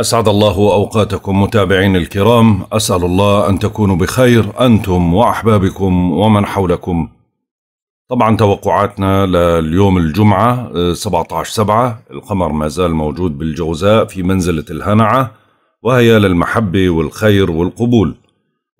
أسعد الله أوقاتكم متابعين الكرام أسأل الله أن تكونوا بخير أنتم وأحبابكم ومن حولكم طبعا توقعاتنا لليوم الجمعة 17 آه، سبعة القمر ما زال موجود بالجوزاء في منزلة الهنعة وهي للمحبة والخير والقبول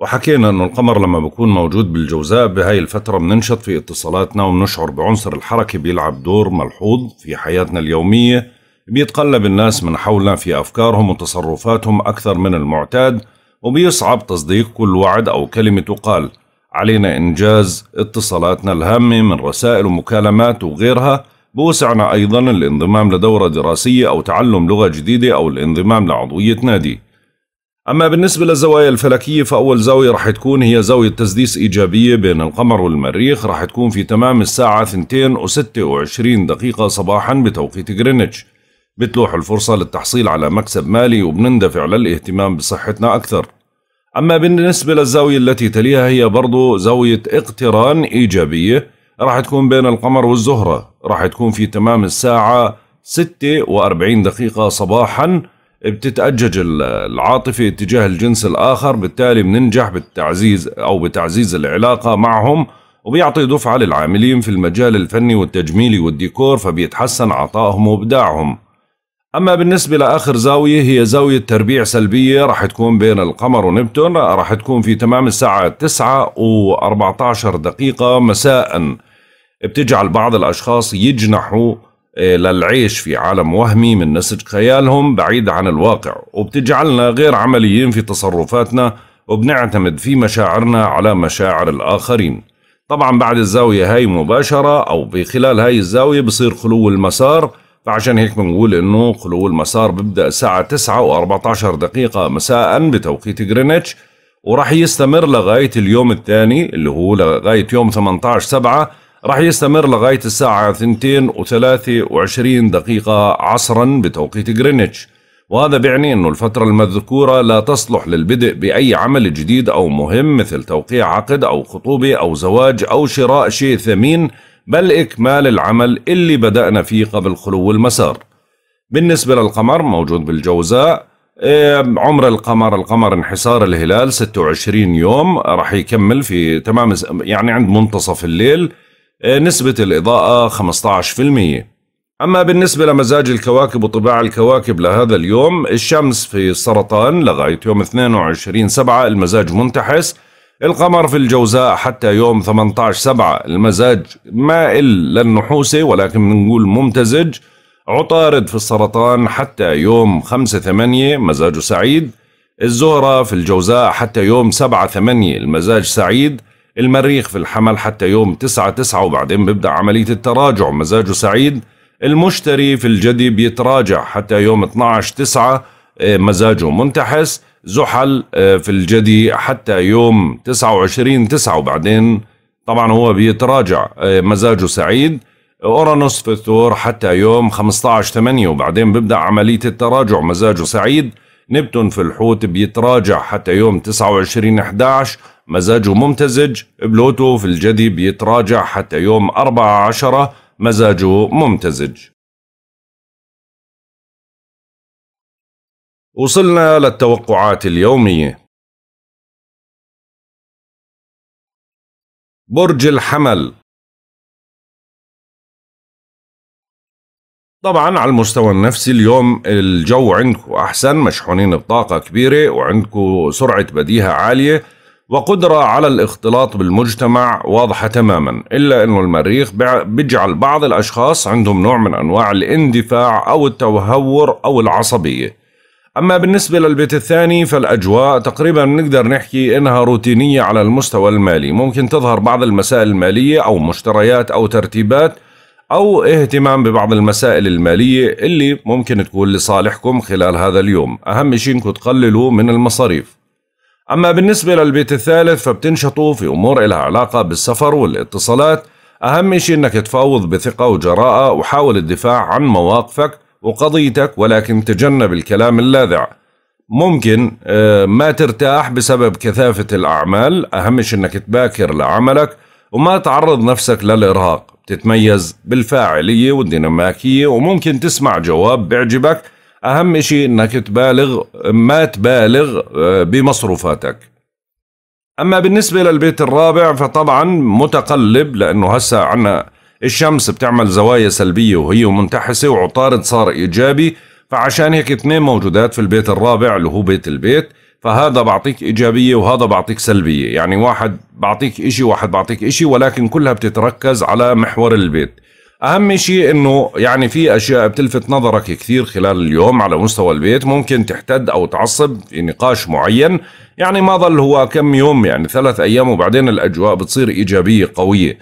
وحكينا أنه القمر لما بكون موجود بالجوزاء بهاي الفترة بننشط في اتصالاتنا وبنشعر بعنصر الحركة بيلعب دور ملحوظ في حياتنا اليومية بيتقلب الناس من حولنا في أفكارهم وتصرفاتهم أكثر من المعتاد وبيصعب تصديق كل وعد أو كلمة تقال علينا إنجاز اتصالاتنا الهامة من رسائل ومكالمات وغيرها بوسعنا أيضا الانضمام لدورة دراسية أو تعلم لغة جديدة أو الانضمام لعضوية نادي أما بالنسبة للزوايا الفلكية فأول زاوية رح تكون هي زاوية تسديس إيجابية بين القمر والمريخ رح تكون في تمام الساعة 2 و26 دقيقة صباحا بتوقيت غرينتش بتلوح الفرصة للتحصيل على مكسب مالي وبنندفع للاهتمام بصحتنا أكثر أما بالنسبة للزاوية التي تليها هي برضو زاوية اقتران إيجابية راح تكون بين القمر والزهرة راح تكون في تمام الساعة 6 و40 دقيقة صباحا بتتأجج العاطفة اتجاه الجنس الآخر بالتالي بننجح بالتعزيز أو بتعزيز العلاقة معهم وبيعطي دفعة للعاملين في المجال الفني والتجميلي والديكور فبيتحسن عطائهم وإبداعهم أما بالنسبة لآخر زاوية هي زاوية تربيع سلبية راح تكون بين القمر ونبتون راح تكون في تمام الساعة 9 و14 دقيقة مساء بتجعل بعض الأشخاص يجنحوا آه، للعيش في عالم وهمي من نسج خيالهم بعيد عن الواقع وبتجعلنا غير عمليين في تصرفاتنا وبنعتمد في مشاعرنا على مشاعر الآخرين طبعا بعد الزاوية هاي مباشرة أو بخلال هاي الزاوية بصير خلو المسار فعشان هيك بنقول انه خلو المسار بيبدا الساعه 9 و14 دقيقه مساء بتوقيت جرينتش وراح يستمر لغايه اليوم الثاني اللي هو لغايه يوم 18 7 راح يستمر لغايه الساعه 2 و23 دقيقه عصرا بتوقيت جرينتش وهذا بيعني انه الفترة المذكورة لا تصلح للبدء بأي عمل جديد أو مهم مثل توقيع عقد أو خطوبة أو زواج أو شراء شيء ثمين بل إكمال العمل اللي بدأنا فيه قبل خلو المسار بالنسبة للقمر موجود بالجوزاء آه، عمر القمر القمر انحسار الهلال 26 يوم رح يكمل في تمام يعني عند منتصف الليل آه، نسبة الإضاءة 15% أما بالنسبة لمزاج الكواكب وطباع الكواكب لهذا اليوم الشمس في السرطان لغاية يوم 22 سبعة المزاج منتحس القمر في الجوزاء حتى يوم 18 سبعة المزاج مائل للنحوسة ولكن بنقول ممتزج عطارد في السرطان حتى يوم 5 8 مزاجه سعيد الزهرة في الجوزاء حتى يوم 7 8 المزاج سعيد المريخ في الحمل حتى يوم 9 9 وبعدين بيبدأ عملية التراجع مزاجه سعيد المشتري في الجدي بيتراجع حتى يوم 12 9 مزاجه منتحس زحل آه، في الجدي حتى يوم 29 9 وبعدين طبعا هو بيتراجع آه، مزاجه سعيد اورانوس في الثور حتى يوم 15 8 وبعدين بيبدا عمليه التراجع مزاجه سعيد نبتون في الحوت بيتراجع حتى يوم 29 11 مزاجه ممتزج بلوتو في الجدي بيتراجع حتى يوم 14 مزاجه ممتزج وصلنا للتوقعات اليومية برج الحمل طبعا على المستوى النفسي اليوم الجو عندكم أحسن مشحونين بطاقة كبيرة وعندكم سرعة بديهة عالية وقدرة على الاختلاط بالمجتمع واضحة تماما إلا أنه المريخ بيجعل بعض الأشخاص عندهم نوع من أنواع الاندفاع أو التهور أو العصبية أما بالنسبة للبيت الثاني فالأجواء تقريبا نقدر نحكي إنها روتينية على المستوى المالي ممكن تظهر بعض المسائل المالية أو مشتريات أو ترتيبات أو اهتمام ببعض المسائل المالية اللي ممكن تكون لصالحكم خلال هذا اليوم أهم شيء إنكم تقللوا من المصاريف أما بالنسبة للبيت الثالث فبتنشطوا في أمور إلها علاقة بالسفر والاتصالات أهم شيء إنك تفاوض بثقة وجراءة وحاول الدفاع عن مواقفك وقضيتك ولكن تجنب الكلام اللاذع ممكن آه، ما ترتاح بسبب كثافة الأعمال أهم شيء أنك تباكر لعملك وما تعرض نفسك للإرهاق تتميز بالفاعلية والديناميكية وممكن تسمع جواب بيعجبك أهم شيء أنك تبالغ ما تبالغ آه، بمصروفاتك أما بالنسبة للبيت الرابع فطبعا متقلب لأنه هسا عنا الشمس بتعمل زوايا سلبية وهي منتحسة وعطارد صار إيجابي فعشان هيك اثنين موجودات في البيت الرابع اللي هو بيت البيت فهذا بعطيك إيجابية وهذا بعطيك سلبية يعني واحد بعطيك إشي واحد بعطيك إشي ولكن كلها بتتركز على محور البيت أهم شيء أنه يعني في أشياء بتلفت نظرك كثير خلال اليوم على مستوى البيت ممكن تحتد أو تعصب في نقاش معين يعني ما ظل هو كم يوم يعني ثلاث أيام وبعدين الأجواء بتصير إيجابية قوية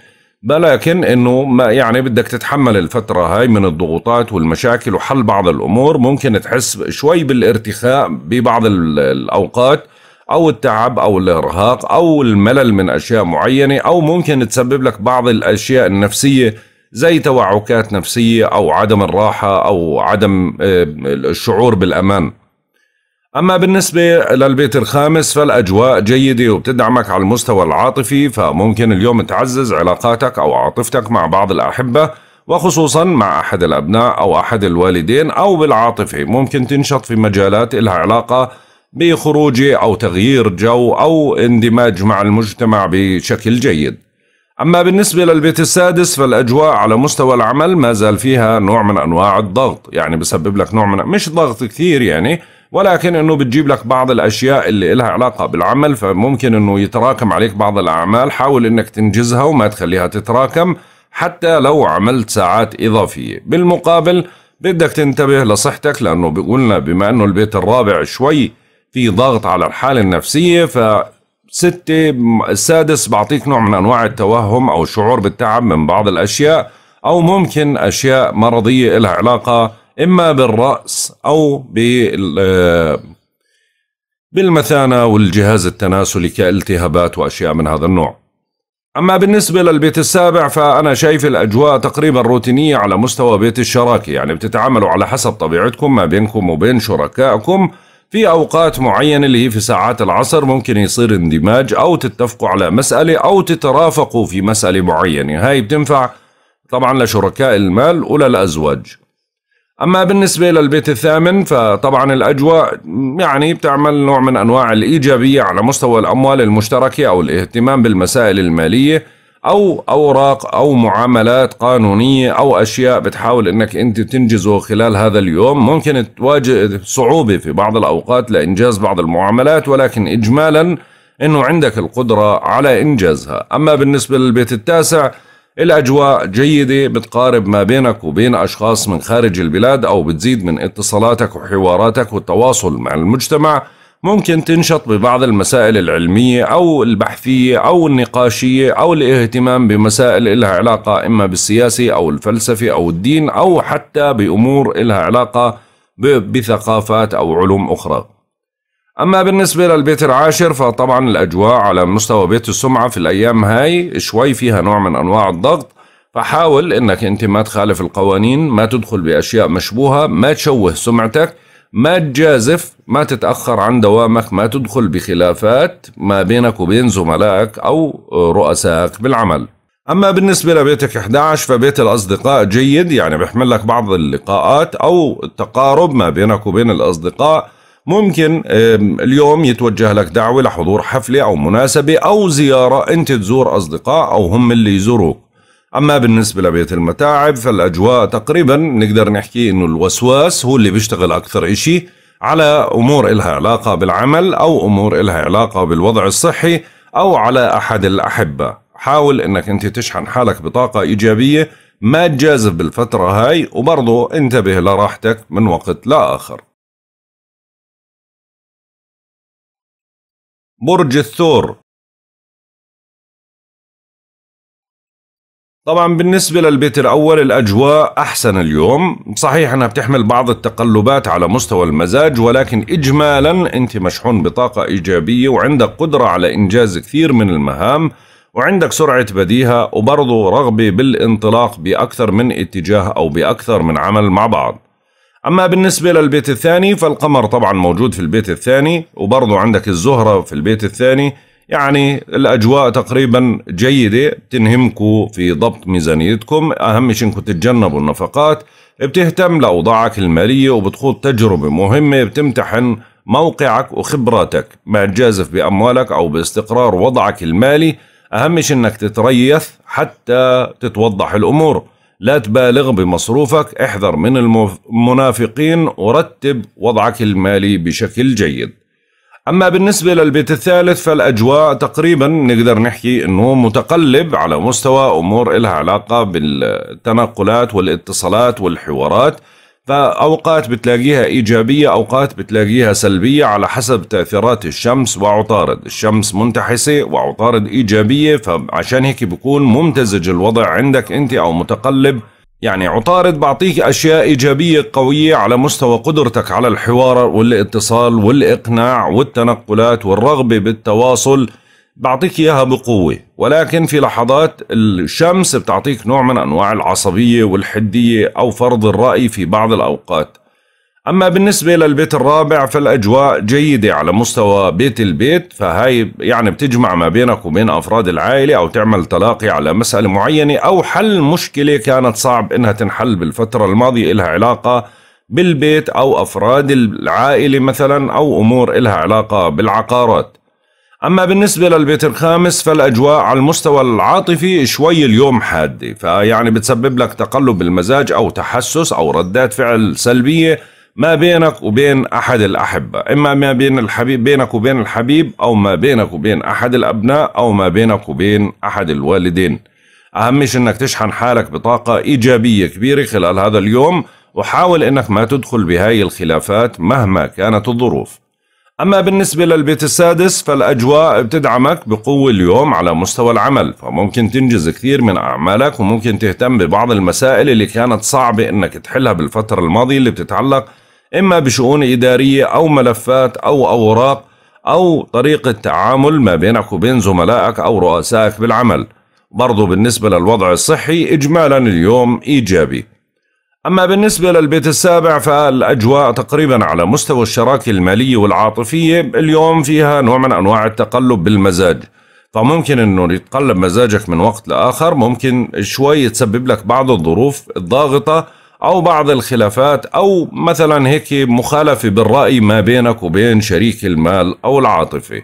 ولكن انه ما يعني بدك تتحمل الفتره هاي من الضغوطات والمشاكل وحل بعض الامور ممكن تحس شوي بالارتخاء ببعض الاوقات او التعب او الارهاق او الملل من اشياء معينه او ممكن تسبب لك بعض الاشياء النفسيه زي توعكات نفسيه او عدم الراحه او عدم آه، الشعور بالامان أما بالنسبة للبيت الخامس فالأجواء جيدة وبتدعمك على المستوى العاطفي فممكن اليوم تعزز علاقاتك أو عاطفتك مع بعض الأحبة وخصوصا مع أحد الأبناء أو أحد الوالدين أو بالعاطفة ممكن تنشط في مجالات إلها علاقة بخروج أو تغيير جو أو اندماج مع المجتمع بشكل جيد أما بالنسبة للبيت السادس فالأجواء على مستوى العمل ما زال فيها نوع من أنواع الضغط يعني بسبب لك نوع من مش ضغط كثير يعني ولكن انه بتجيب لك بعض الاشياء اللي لها علاقه بالعمل فممكن انه يتراكم عليك بعض الاعمال حاول انك تنجزها وما تخليها تتراكم حتى لو عملت ساعات اضافيه بالمقابل بدك تنتبه لصحتك لانه بيقولنا بما انه البيت الرابع شوي في ضغط على الحاله النفسيه ف ستة السادس بعطيك نوع من أنواع التوهم أو شعور بالتعب من بعض الأشياء أو ممكن أشياء مرضية لها علاقة اما بالراس او بال بالمثانه والجهاز التناسلي كالتهابات واشياء من هذا النوع. اما بالنسبه للبيت السابع فانا شايف الاجواء تقريبا روتينيه على مستوى بيت الشراكه، يعني بتتعاملوا على حسب طبيعتكم ما بينكم وبين شركائكم في اوقات معينه اللي هي في ساعات العصر ممكن يصير اندماج او تتفقوا على مساله او تترافقوا في مساله معينه، هاي بتنفع طبعا لشركاء المال وللازواج. أما بالنسبة للبيت الثامن فطبعا الأجواء يعني بتعمل نوع من أنواع الإيجابية على مستوى الأموال المشتركة أو الاهتمام بالمسائل المالية أو أوراق أو معاملات قانونية أو أشياء بتحاول أنك أنت تنجزه خلال هذا اليوم ممكن تواجه صعوبة في بعض الأوقات لإنجاز بعض المعاملات ولكن إجمالا أنه عندك القدرة على إنجازها أما بالنسبة للبيت التاسع الأجواء جيدة بتقارب ما بينك وبين أشخاص من خارج البلاد أو بتزيد من اتصالاتك وحواراتك والتواصل مع المجتمع ممكن تنشط ببعض المسائل العلمية أو البحثية أو النقاشية أو الاهتمام بمسائل إلها علاقة إما بالسياسة أو الفلسفة أو الدين أو حتى بأمور إلها علاقة بثقافات أو علوم أخرى أما بالنسبة للبيت العاشر فطبعا الأجواء على مستوى بيت السمعة في الأيام هاي شوي فيها نوع من أنواع الضغط فحاول أنك أنت ما تخالف القوانين ما تدخل بأشياء مشبوهة ما تشوه سمعتك ما تجازف ما تتأخر عن دوامك ما تدخل بخلافات ما بينك وبين زملائك أو رؤسائك بالعمل أما بالنسبة لبيتك 11 فبيت الأصدقاء جيد يعني بيحمل لك بعض اللقاءات أو التقارب ما بينك وبين الأصدقاء ممكن اليوم يتوجه لك دعوة لحضور حفلة أو مناسبة أو زيارة أنت تزور أصدقاء أو هم اللي يزوروك أما بالنسبة لبيت المتاعب فالأجواء تقريبا نقدر نحكي أنه الوسواس هو اللي بيشتغل أكثر إشي على أمور إلها علاقة بالعمل أو أمور إلها علاقة بالوضع الصحي أو على أحد الأحبة حاول أنك أنت تشحن حالك بطاقة إيجابية ما تجازف بالفترة هاي وبرضه انتبه لراحتك من وقت لآخر برج الثور طبعا بالنسبة للبيت الأول الأجواء أحسن اليوم صحيح أنها بتحمل بعض التقلبات على مستوى المزاج ولكن إجمالا أنت مشحون بطاقة إيجابية وعندك قدرة على إنجاز كثير من المهام وعندك سرعة بديهة وبرضه رغبة بالانطلاق بأكثر من اتجاه أو بأكثر من عمل مع بعض اما بالنسبه للبيت الثاني فالقمر طبعا موجود في البيت الثاني وبرضه عندك الزهره في البيت الثاني يعني الاجواء تقريبا جيده تنهمكم في ضبط ميزانيتكم اهم شيء انكم تتجنبوا النفقات بتهتم لاوضاعك الماليه وبتخوض تجربه مهمه بتمتحن موقعك وخبراتك ما تجازف باموالك او باستقرار وضعك المالي اهم شيء انك تتريث حتى تتوضح الامور لا تبالغ بمصروفك احذر من المنافقين ورتب وضعك المالي بشكل جيد أما بالنسبة للبيت الثالث فالأجواء تقريبا نقدر نحكي أنه متقلب على مستوى أمور إلها علاقة بالتنقلات والاتصالات والحوارات فأوقات بتلاقيها إيجابية أوقات بتلاقيها سلبية على حسب تأثيرات الشمس وعطارد الشمس منتحسة وعطارد إيجابية فعشان هيك بيكون ممتزج الوضع عندك أنت أو متقلب يعني عطارد بعطيك أشياء إيجابية قوية على مستوى قدرتك على الحوار والاتصال والإقناع والتنقلات والرغبة بالتواصل بعطيك إياها بقوة ولكن في لحظات الشمس بتعطيك نوع من أنواع العصبية والحدية أو فرض الرأي في بعض الأوقات أما بالنسبة للبيت الرابع فالأجواء جيدة على مستوى بيت البيت فهاي يعني بتجمع ما بينك وبين أفراد العائلة أو تعمل تلاقي على مسألة معينة أو حل مشكلة كانت صعب إنها تنحل بالفترة الماضية إلها علاقة بالبيت أو أفراد العائلة مثلا أو أمور إلها علاقة بالعقارات أما بالنسبة للبيت الخامس فالأجواء على المستوى العاطفي شوي اليوم حادة فيعني بتسبب لك تقلب المزاج أو تحسس أو ردات فعل سلبية ما بينك وبين أحد الأحبة إما ما بين الحبيب بينك وبين الحبيب أو ما بينك وبين أحد الأبناء أو ما بينك وبين أحد الوالدين أهم شيء أنك تشحن حالك بطاقة إيجابية كبيرة خلال هذا اليوم وحاول أنك ما تدخل بهاي الخلافات مهما كانت الظروف أما بالنسبة للبيت السادس فالأجواء بتدعمك بقوة اليوم على مستوى العمل فممكن تنجز كثير من أعمالك وممكن تهتم ببعض المسائل اللي كانت صعبة إنك تحلها بالفترة الماضية اللي بتتعلق إما بشؤون إدارية أو ملفات أو أوراق أو طريقة تعامل ما بينك وبين زملائك أو رؤسائك بالعمل برضو بالنسبة للوضع الصحي إجمالا اليوم إيجابي أما بالنسبة للبيت السابع فالأجواء تقريبا على مستوى الشراكة المالية والعاطفية اليوم فيها نوع من أنواع التقلب بالمزاج فممكن أنه يتقلب مزاجك من وقت لآخر ممكن شوي تسبب لك بعض الظروف الضاغطة أو بعض الخلافات أو مثلا هيك مخالفة بالرأي ما بينك وبين شريك المال أو العاطفة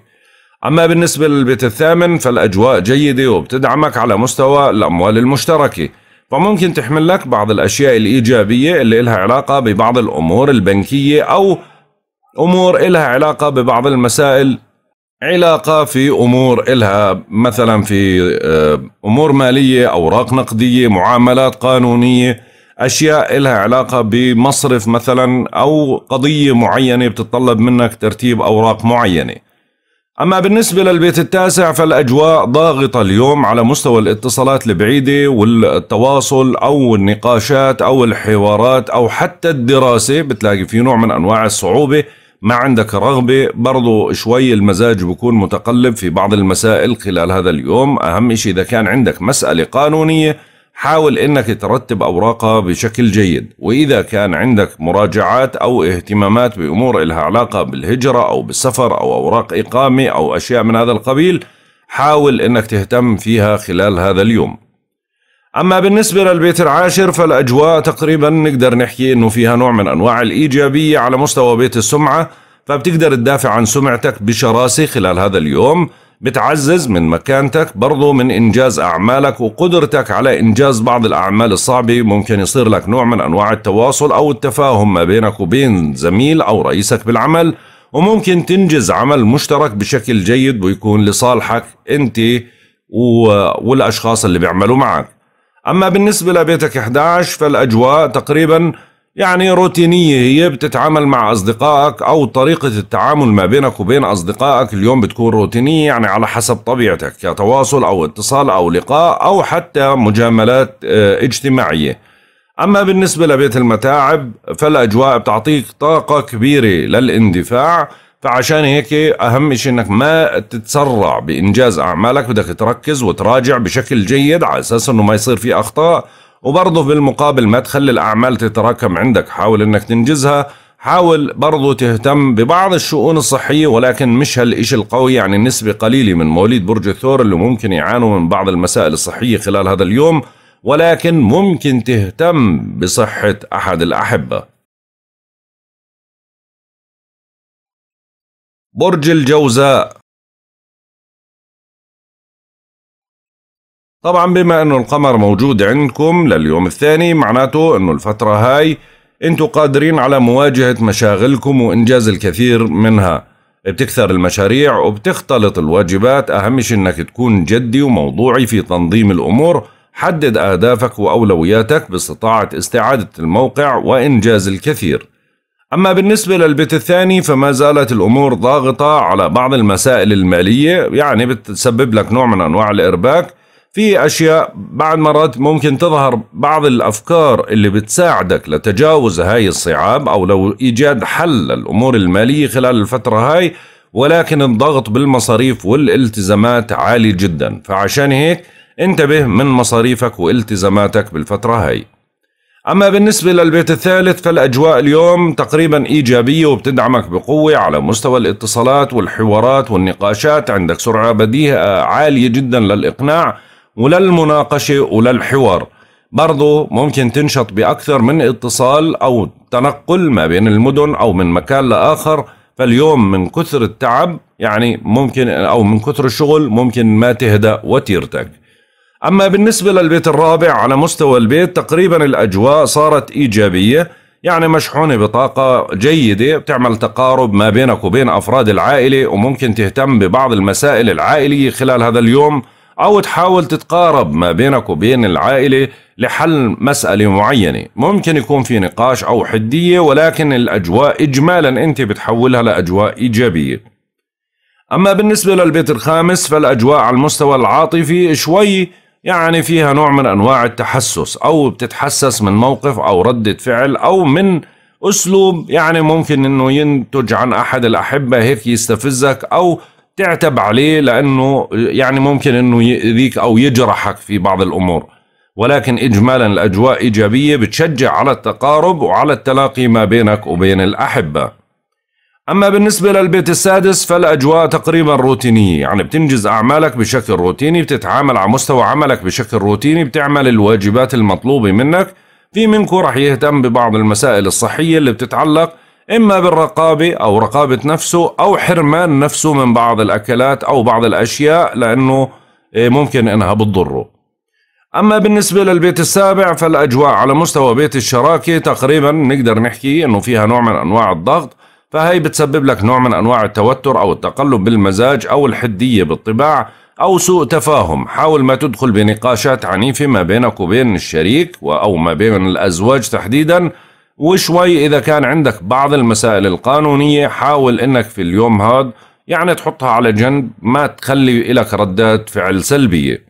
أما بالنسبة للبيت الثامن فالأجواء جيدة وبتدعمك على مستوى الأموال المشتركة فممكن تحمل لك بعض الأشياء الإيجابية اللي إلها علاقة ببعض الأمور البنكية أو أمور إلها علاقة ببعض المسائل علاقة في أمور إلها مثلا في آه، أمور مالية أوراق نقدية معاملات قانونية أشياء إلها علاقة بمصرف مثلا أو قضية معينة بتطلب منك ترتيب أوراق معينة أما بالنسبة للبيت التاسع فالأجواء ضاغطة اليوم على مستوى الاتصالات البعيدة والتواصل أو النقاشات أو الحوارات أو حتى الدراسة بتلاقي في نوع من أنواع الصعوبة ما عندك رغبة برضو شوي المزاج بيكون متقلب في بعض المسائل خلال هذا اليوم أهم شيء إذا كان عندك مسألة قانونية حاول انك ترتب اوراقها بشكل جيد واذا كان عندك مراجعات او اهتمامات بامور الها علاقة بالهجرة او بالسفر او اوراق اقامة او اشياء من هذا القبيل حاول انك تهتم فيها خلال هذا اليوم اما بالنسبة للبيت العاشر فالاجواء تقريبا نقدر نحكي انه فيها نوع من انواع الايجابية على مستوى بيت السمعة فبتقدر تدافع عن سمعتك بشراسة خلال هذا اليوم بتعزز من مكانتك برضو من إنجاز أعمالك وقدرتك على إنجاز بعض الأعمال الصعبة ممكن يصير لك نوع من أنواع التواصل أو التفاهم ما بينك وبين زميل أو رئيسك بالعمل وممكن تنجز عمل مشترك بشكل جيد ويكون لصالحك أنت والأشخاص اللي بيعملوا معك أما بالنسبة لبيتك 11 فالأجواء تقريباً يعني روتينية هي بتتعامل مع أصدقائك أو طريقة التعامل ما بينك وبين أصدقائك اليوم بتكون روتينية يعني على حسب طبيعتك كتواصل أو اتصال أو لقاء أو حتى مجاملات آه، اجتماعية أما بالنسبة لبيت المتاعب فالأجواء بتعطيك طاقة كبيرة للاندفاع فعشان هيك أهم شيء إنك ما تتسرع بإنجاز أعمالك بدك تركز وتراجع بشكل جيد على أساس إنه ما يصير في أخطاء وبرضه بالمقابل ما تخلي الأعمال تتراكم عندك حاول أنك تنجزها حاول برضه تهتم ببعض الشؤون الصحية ولكن مش هالإشي القوي يعني نسبة قليلة من مواليد برج الثور اللي ممكن يعانوا من بعض المسائل الصحية خلال هذا اليوم ولكن ممكن تهتم بصحة أحد الأحبة برج الجوزاء طبعا بما انه القمر موجود عندكم لليوم الثاني معناته انه الفترة هاي انتم قادرين على مواجهة مشاغلكم وانجاز الكثير منها بتكثر المشاريع وبتختلط الواجبات اهم شيء انك تكون جدي وموضوعي في تنظيم الامور حدد اهدافك واولوياتك باستطاعة استعادة الموقع وانجاز الكثير أما بالنسبة للبيت الثاني فما زالت الأمور ضاغطة على بعض المسائل المالية يعني بتسبب لك نوع من أنواع الإرباك في اشياء بعد مرات ممكن تظهر بعض الافكار اللي بتساعدك لتجاوز هاي الصعاب او لو ايجاد حل للامور الماليه خلال الفتره هاي ولكن الضغط بالمصاريف والالتزامات عالي جدا فعشان هيك انتبه من مصاريفك والتزاماتك بالفتره هاي أما بالنسبة للبيت الثالث فالأجواء اليوم تقريبا إيجابية وبتدعمك بقوة على مستوى الاتصالات والحوارات والنقاشات عندك سرعة بديهة آه، عالية جدا للإقناع وللمناقشة وللحوار برضو ممكن تنشط بأكثر من اتصال أو تنقل ما بين المدن أو من مكان لآخر فاليوم من كثر التعب يعني ممكن أو من كثر الشغل ممكن ما تهدأ وترتك أما بالنسبة للبيت الرابع على مستوى البيت تقريبا الأجواء صارت إيجابية يعني مشحونة بطاقة جيدة بتعمل تقارب ما بينك وبين أفراد العائلة وممكن تهتم ببعض المسائل العائلية خلال هذا اليوم أو تحاول تتقارب ما بينك وبين العائلة لحل مسألة معينة ممكن يكون في نقاش أو حدية ولكن الأجواء إجمالا أنت بتحولها لأجواء إيجابية أما بالنسبة للبيت الخامس فالأجواء على المستوى العاطفي شوي يعني فيها نوع من أنواع التحسس أو بتتحسس من موقف أو ردة فعل أو من أسلوب يعني ممكن أنه ينتج عن أحد الأحبة هيك يستفزك أو تعتب عليه لانه يعني ممكن انه يؤذيك او يجرحك في بعض الامور ولكن اجمالا الاجواء ايجابيه بتشجع على التقارب وعلى التلاقي ما بينك وبين الاحبه. اما بالنسبه للبيت السادس فالاجواء تقريبا روتينيه، يعني بتنجز اعمالك بشكل روتيني، بتتعامل على مستوى عملك بشكل روتيني، بتعمل الواجبات المطلوبه منك، في منكم رح يهتم ببعض المسائل الصحيه اللي بتتعلق إما بالرقابة أو رقابة نفسه أو حرمان نفسه من بعض الأكلات أو بعض الأشياء لأنه إيه، ممكن إنها بتضره أما بالنسبة للبيت السابع فالأجواء على مستوى بيت الشراكة تقريبا نقدر نحكي إنه فيها نوع من أنواع الضغط فهي بتسبب لك نوع من أنواع التوتر أو التقلب بالمزاج أو الحدية بالطباع أو سوء تفاهم حاول ما تدخل بنقاشات عنيفة ما بينك وبين الشريك أو ما بين الأزواج تحديدا وشوي إذا كان عندك بعض المسائل القانونية حاول أنك في اليوم هذا يعني تحطها على جنب ما تخلي لك ردات فعل سلبية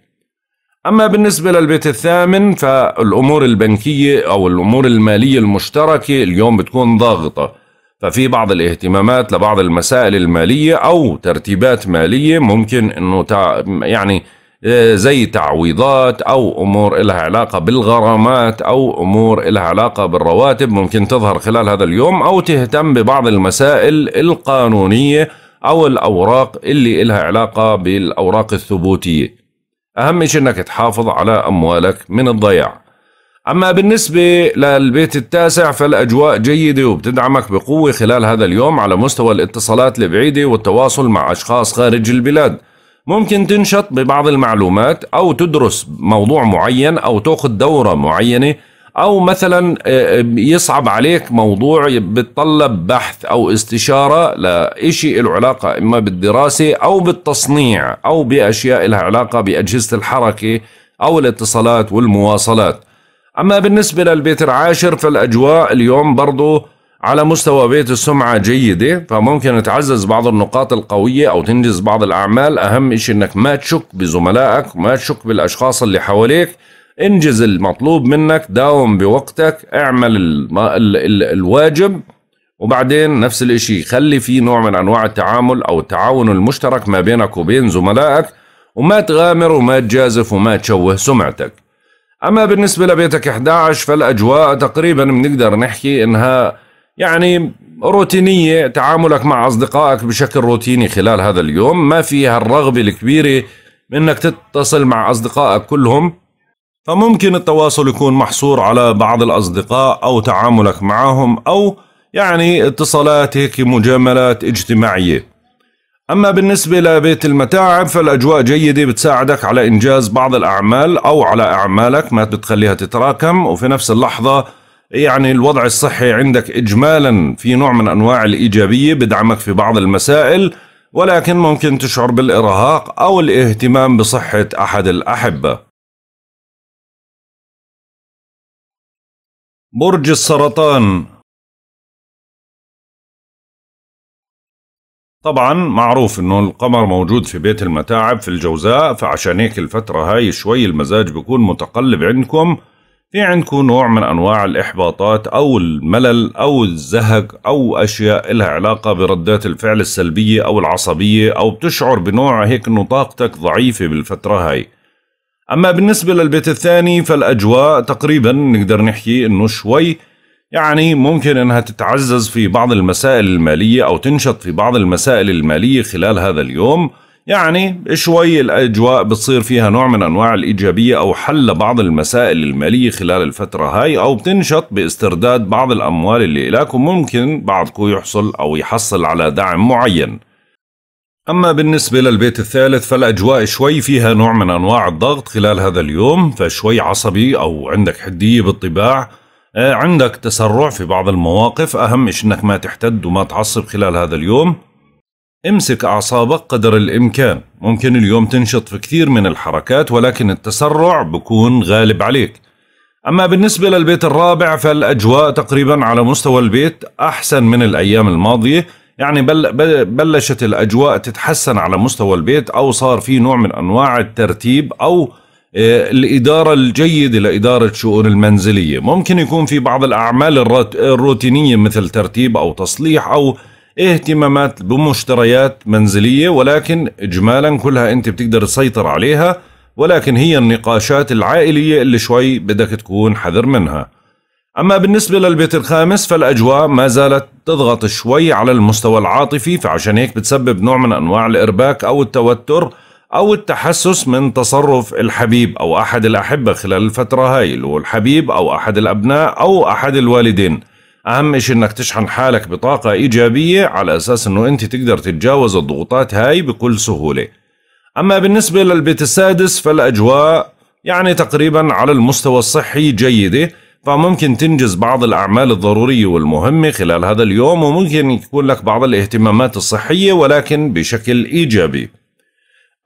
أما بالنسبة للبيت الثامن فالأمور البنكية أو الأمور المالية المشتركة اليوم بتكون ضاغطة ففي بعض الاهتمامات لبعض المسائل المالية أو ترتيبات مالية ممكن أنه يعني آه، زي تعويضات أو أمور لها علاقة بالغرامات أو أمور لها علاقة بالرواتب ممكن تظهر خلال هذا اليوم أو تهتم ببعض المسائل القانونية أو الأوراق اللي لها علاقة بالأوراق الثبوتية أهم شيء أنك تحافظ على أموالك من الضياع أما بالنسبة للبيت التاسع فالأجواء جيدة وبتدعمك بقوة خلال هذا اليوم على مستوى الاتصالات البعيدة والتواصل مع أشخاص خارج البلاد ممكن تنشط ببعض المعلومات أو تدرس موضوع معين أو تأخذ دورة معينة أو مثلا آه، آه، يصعب عليك موضوع بتطلب بحث أو استشارة لإشي له علاقة إما بالدراسة أو بالتصنيع أو بأشياء لها علاقة بأجهزة الحركة أو الاتصالات والمواصلات أما بالنسبة للبيت العاشر فالأجواء اليوم برضو على مستوى بيت السمعة جيدة فممكن تعزز بعض النقاط القوية أو تنجز بعض الأعمال أهم إشي أنك ما تشك بزملائك ما تشك بالأشخاص اللي حواليك انجز المطلوب منك داوم بوقتك اعمل الـ الـ الـ الواجب وبعدين نفس الاشي خلي في نوع من انواع التعامل او التعاون المشترك ما بينك وبين زملائك وما تغامر وما تجازف وما تشوه سمعتك اما بالنسبة لبيتك 11 فالاجواء تقريبا بنقدر نحكي انها يعني روتينية تعاملك مع أصدقائك بشكل روتيني خلال هذا اليوم ما فيها الرغبة الكبيرة منك تتصل مع أصدقائك كلهم فممكن التواصل يكون محصور على بعض الأصدقاء أو تعاملك معهم أو يعني اتصالات هيك مجاملات اجتماعية أما بالنسبة لبيت المتاعب فالأجواء جيدة بتساعدك على إنجاز بعض الأعمال أو على أعمالك ما بتخليها تتراكم وفي نفس اللحظة يعني الوضع الصحي عندك إجمالا في نوع من أنواع الإيجابية بدعمك في بعض المسائل ولكن ممكن تشعر بالإرهاق أو الاهتمام بصحة أحد الأحبة برج السرطان طبعا معروف انه القمر موجود في بيت المتاعب في الجوزاء فعشان هيك الفترة هاي شوي المزاج بيكون متقلب عندكم في عندكم نوع من أنواع الإحباطات أو الملل أو الزهق أو أشياء لها علاقة بردات الفعل السلبية أو العصبية أو بتشعر بنوع هيك أنه طاقتك ضعيفة بالفترة هاي أما بالنسبة للبيت الثاني فالأجواء تقريبا نقدر نحكي أنه شوي يعني ممكن أنها تتعزز في بعض المسائل المالية أو تنشط في بعض المسائل المالية خلال هذا اليوم يعني شوي الأجواء بتصير فيها نوع من أنواع الإيجابية أو حل بعض المسائل المالية خلال الفترة هاي أو بتنشط باسترداد بعض الأموال اللي إلك وممكن بعضكم يحصل أو يحصل على دعم معين أما بالنسبة للبيت الثالث فالأجواء شوي فيها نوع من أنواع الضغط خلال هذا اليوم فشوي عصبي أو عندك حدية بالطباع آه، عندك تسرع في بعض المواقف أهم إش أنك ما تحتد وما تعصب خلال هذا اليوم امسك أعصابك قدر الإمكان ممكن اليوم تنشط في كثير من الحركات ولكن التسرع بكون غالب عليك أما بالنسبة للبيت الرابع فالأجواء تقريبا على مستوى البيت أحسن من الأيام الماضية يعني بل بلشت الأجواء تتحسن على مستوى البيت أو صار في نوع من أنواع الترتيب أو آه، الإدارة الجيدة لإدارة شؤون المنزلية ممكن يكون في بعض الأعمال الروتينية مثل ترتيب أو تصليح أو اهتمامات بمشتريات منزلية ولكن إجمالا كلها أنت بتقدر تسيطر عليها ولكن هي النقاشات العائلية اللي شوي بدك تكون حذر منها أما بالنسبة للبيت الخامس فالأجواء ما زالت تضغط شوي على المستوى العاطفي فعشان هيك بتسبب نوع من أنواع الإرباك أو التوتر أو التحسس من تصرف الحبيب أو أحد الأحبة خلال الفترة هاي اللي هو الحبيب أو أحد الأبناء أو أحد الوالدين اهم شيء انك تشحن حالك بطاقة ايجابية على اساس انه انت تقدر تتجاوز الضغوطات هاي بكل سهولة اما بالنسبة للبيت السادس فالاجواء يعني تقريبا على المستوى الصحي جيدة فممكن تنجز بعض الأعمال الضرورية والمهمة خلال هذا اليوم وممكن يكون لك بعض الاهتمامات الصحية ولكن بشكل إيجابي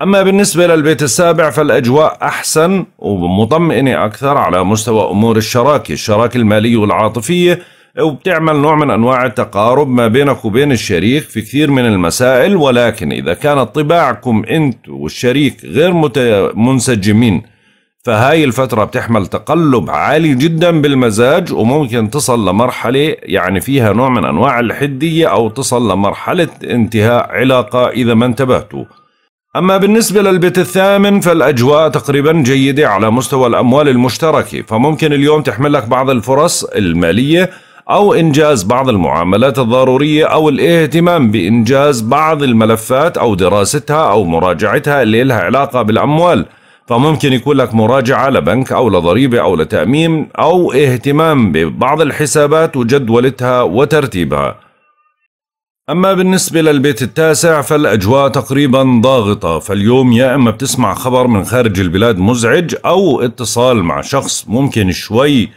أما بالنسبة للبيت السابع فالأجواء أحسن ومطمئنة أكثر على مستوى أمور الشراكة الشراكة المالية والعاطفية وبتعمل نوع من أنواع التقارب ما بينك وبين الشريك في كثير من المسائل ولكن إذا كانت طباعكم أنت والشريك غير منسجمين فهاي الفترة بتحمل تقلب عالي جدا بالمزاج وممكن تصل لمرحلة يعني فيها نوع من أنواع الحدية أو تصل لمرحلة انتهاء علاقة إذا ما انتبهتوا أما بالنسبة للبيت الثامن فالأجواء تقريبا جيدة على مستوى الأموال المشتركة فممكن اليوم تحمل لك بعض الفرص المالية أو إنجاز بعض المعاملات الضرورية أو الاهتمام بإنجاز بعض الملفات أو دراستها أو مراجعتها اللي لها علاقة بالأموال فممكن يكون لك مراجعة لبنك أو لضريبة أو لتأميم أو اهتمام ببعض الحسابات وجدولتها وترتيبها أما بالنسبة للبيت التاسع فالأجواء تقريبا ضاغطة فاليوم يا إما بتسمع خبر من خارج البلاد مزعج أو اتصال مع شخص ممكن شوي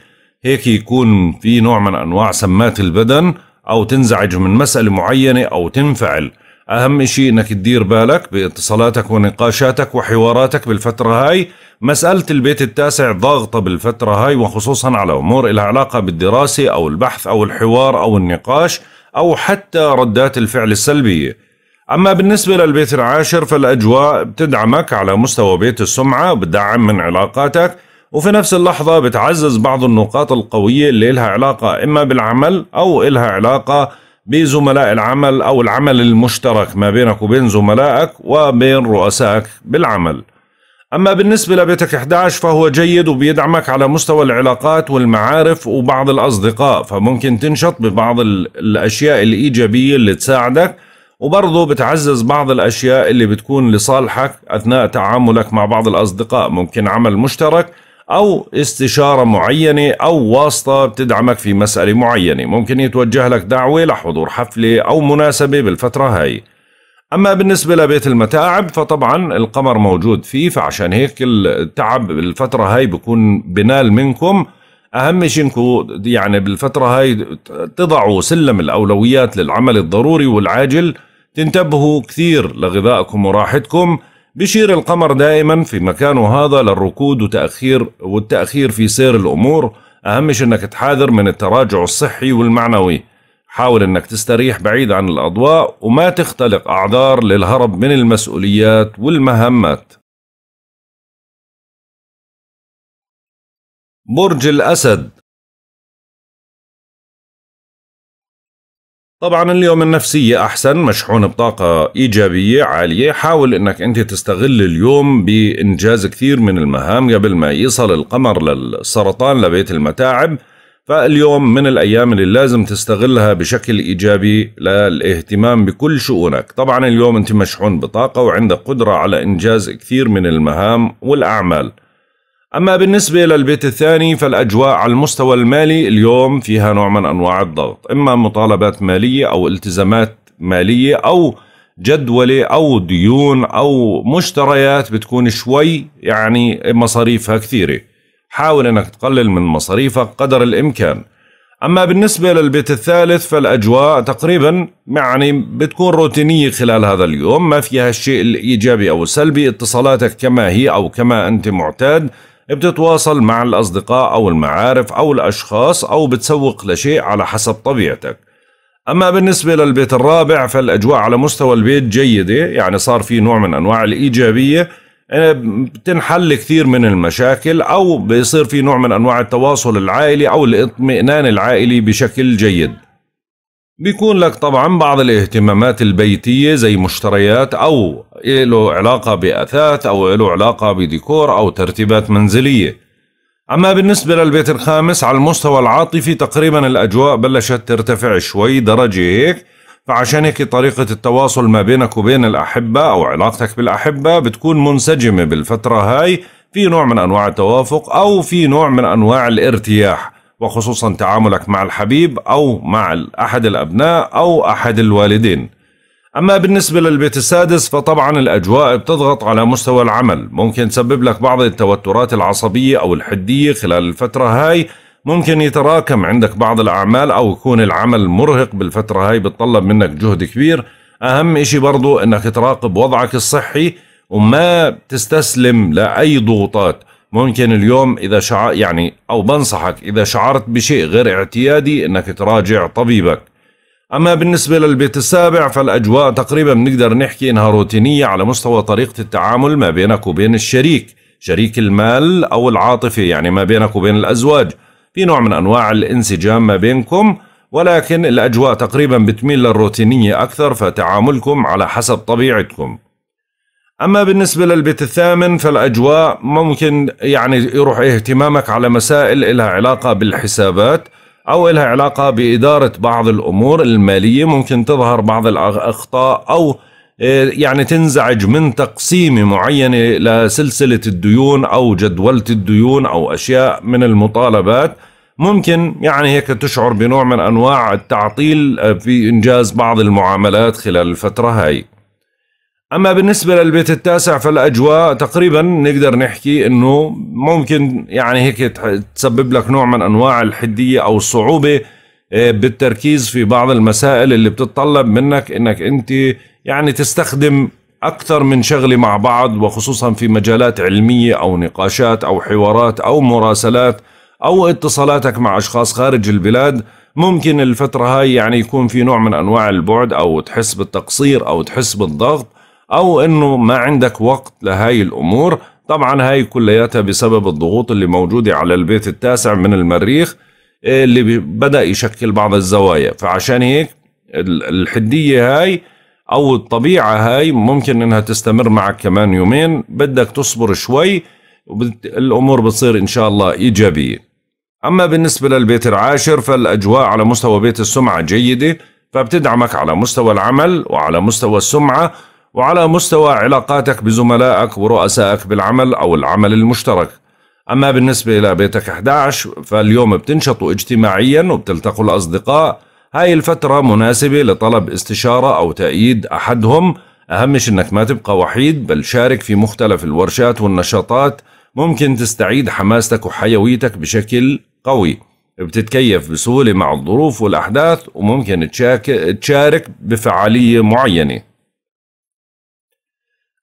هيك يكون في نوع من أنواع سمات البدن أو تنزعج من مسألة معينة أو تنفعل أهم شيء أنك تدير بالك باتصالاتك ونقاشاتك وحواراتك بالفترة هاي مسألة البيت التاسع ضاغطة بالفترة هاي وخصوصا على أمور إلها علاقة بالدراسة أو البحث أو الحوار أو النقاش أو حتى ردات الفعل السلبية أما بالنسبة للبيت العاشر فالأجواء بتدعمك على مستوى بيت السمعة بتدعم من علاقاتك وفي نفس اللحظة بتعزز بعض النقاط القوية اللي لها علاقة إما بالعمل أو إلها علاقة بزملاء العمل أو العمل المشترك ما بينك وبين زملائك وبين رؤسائك بالعمل أما بالنسبة لبيتك 11 فهو جيد وبيدعمك على مستوى العلاقات والمعارف وبعض الأصدقاء فممكن تنشط ببعض الأشياء الإيجابية اللي تساعدك وبرضه بتعزز بعض الأشياء اللي بتكون لصالحك أثناء تعاملك مع بعض الأصدقاء ممكن عمل مشترك أو استشارة معينة أو واسطة بتدعمك في مسألة معينة ممكن يتوجه لك دعوة لحضور حفلة أو مناسبة بالفترة هاي أما بالنسبة لبيت المتاعب فطبعا القمر موجود فيه فعشان هيك التعب بالفترة هاي بكون بنال منكم أهم شيء انكم يعني بالفترة هاي تضعوا سلم الأولويات للعمل الضروري والعاجل تنتبهوا كثير لغذائكم وراحتكم بشير القمر دائما في مكانه هذا للركود وتأخير والتأخير في سير الأمور أهم أنك تحاذر من التراجع الصحي والمعنوي حاول أنك تستريح بعيد عن الأضواء وما تختلق أعذار للهرب من المسؤوليات والمهمات برج الأسد طبعا اليوم النفسية أحسن مشحون بطاقة إيجابية عالية حاول أنك أنت تستغل اليوم بإنجاز كثير من المهام قبل ما يصل القمر للسرطان لبيت المتاعب فاليوم من الأيام اللي لازم تستغلها بشكل إيجابي للاهتمام بكل شؤونك طبعا اليوم أنت مشحون بطاقة وعندك قدرة على إنجاز كثير من المهام والأعمال أما بالنسبة للبيت الثاني فالأجواء على المستوى المالي اليوم فيها نوع من أنواع الضغط إما مطالبات مالية أو التزامات مالية أو جدولة أو ديون أو مشتريات بتكون شوي يعني مصاريفها كثيرة حاول أنك تقلل من مصاريفك قدر الإمكان أما بالنسبة للبيت الثالث فالأجواء تقريبا يعني بتكون روتينية خلال هذا اليوم ما فيها الشيء الإيجابي أو السلبي اتصالاتك كما هي أو كما أنت معتاد بتتواصل مع الأصدقاء أو المعارف أو الأشخاص أو بتسوق لشيء على حسب طبيعتك أما بالنسبة للبيت الرابع فالأجواء على مستوى البيت جيدة يعني صار في نوع من أنواع الإيجابية آه، بتنحل كثير من المشاكل أو بيصير في نوع من أنواع التواصل العائلي أو الاطمئنان العائلي بشكل جيد بيكون لك طبعا بعض الاهتمامات البيتية زي مشتريات أو له علاقة بأثاث أو له علاقة بديكور أو ترتيبات منزلية أما بالنسبة للبيت الخامس على المستوى العاطفي تقريبا الأجواء بلشت ترتفع شوي درجة هيك فعشان هيك طريقة التواصل ما بينك وبين الأحبة أو علاقتك بالأحبة بتكون منسجمة بالفترة هاي في نوع من أنواع التوافق أو في نوع من أنواع الارتياح وخصوصا تعاملك مع الحبيب أو مع أحد الأبناء أو أحد الوالدين أما بالنسبة للبيت السادس فطبعا الأجواء بتضغط على مستوى العمل ممكن تسبب لك بعض التوترات العصبية أو الحدية خلال الفترة هاي ممكن يتراكم عندك بعض الأعمال أو يكون العمل مرهق بالفترة هاي بتطلب منك جهد كبير أهم إشي برضو أنك تراقب وضعك الصحي وما تستسلم لأي ضغوطات ممكن اليوم اذا شع يعني او بنصحك اذا شعرت بشيء غير اعتيادي انك تراجع طبيبك اما بالنسبه للبيت السابع فالاجواء تقريبا بنقدر نحكي انها روتينيه على مستوى طريقه التعامل ما بينك وبين الشريك شريك المال او العاطفه يعني ما بينك وبين الازواج في نوع من انواع الانسجام ما بينكم ولكن الاجواء تقريبا بتميل للروتينيه اكثر فتعاملكم على حسب طبيعتكم اما بالنسبه للبيت الثامن فالاجواء ممكن يعني يروح اهتمامك على مسائل لها علاقه بالحسابات او لها علاقه باداره بعض الامور الماليه ممكن تظهر بعض الاخطاء او آه، يعني تنزعج من تقسيمة معينة لسلسلة الديون أو جدولة الديون أو أشياء من المطالبات ممكن يعني هيك تشعر بنوع من أنواع التعطيل آه، في إنجاز بعض المعاملات خلال الفترة هاي اما بالنسبه للبيت التاسع فالاجواء تقريبا نقدر نحكي انه ممكن يعني هيك تسبب لك نوع من انواع الحديه او الصعوبه آه، بالتركيز في بعض المسائل اللي بتتطلب منك انك انت يعني تستخدم اكثر من شغله مع بعض وخصوصا في مجالات علميه او نقاشات او حوارات او مراسلات او اتصالاتك مع اشخاص خارج البلاد ممكن الفتره هاي يعني يكون في نوع من انواع البعد او تحس بالتقصير او تحس بالضغط او انه ما عندك وقت لهاي الامور طبعا هاي كلياتها بسبب الضغوط اللي موجودة على البيت التاسع من المريخ آه، اللي بدأ يشكل بعض الزوايا فعشان هيك الحدية هاي او الطبيعة هاي ممكن انها تستمر معك كمان يومين بدك تصبر شوي الامور بتصير ان شاء الله ايجابية اما بالنسبة للبيت العاشر فالاجواء على مستوى بيت السمعة جيدة فبتدعمك على مستوى العمل وعلى مستوى السمعه وعلى مستوى علاقاتك بزملائك ورؤسائك بالعمل أو العمل المشترك أما بالنسبة إلى بيتك 11 فاليوم بتنشطوا اجتماعيا وبتلتقوا الأصدقاء هاي الفترة مناسبة لطلب استشارة أو تأييد أحدهم أهمش أنك ما تبقى وحيد بل شارك في مختلف الورشات والنشاطات ممكن تستعيد حماستك وحيويتك بشكل قوي بتتكيف بسهولة مع الظروف والأحداث وممكن تشارك بفعالية معينة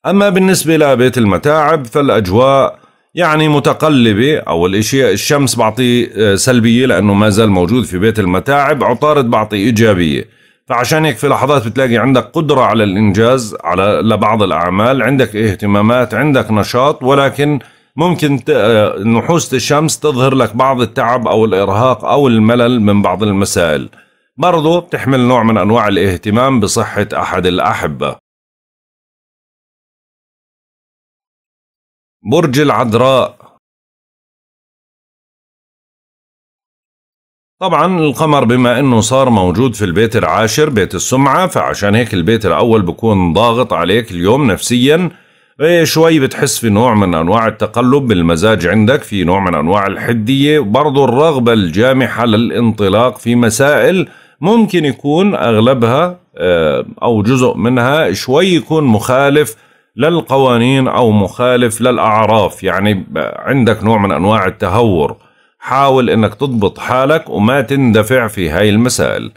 أما بالنسبة لبيت المتاعب فالأجواء يعني متقلبة أو الأشياء الشمس بعطي آه، سلبية لأنه ما زال موجود في بيت المتاعب عطارد بعطي إيجابية فعشان هيك في لحظات بتلاقي عندك قدرة على الإنجاز على لبعض الأعمال عندك اهتمامات عندك نشاط ولكن ممكن آه، نحوسة الشمس تظهر لك بعض التعب أو الإرهاق أو الملل من بعض المسائل برضو بتحمل نوع من أنواع الاهتمام بصحة أحد الأحبة برج العذراء طبعا القمر بما انه صار موجود في البيت العاشر بيت السمعة فعشان هيك البيت الاول بكون ضاغط عليك اليوم نفسيا إيه، شوي بتحس في نوع من انواع التقلب بالمزاج عندك في نوع من انواع الحدية وبرضه الرغبة الجامحة للانطلاق في مسائل ممكن يكون اغلبها آه، او جزء منها شوي يكون مخالف للقوانين أو مخالف للأعراف يعني عندك نوع من أنواع التهور حاول أنك تضبط حالك وما تندفع في هاي المسائل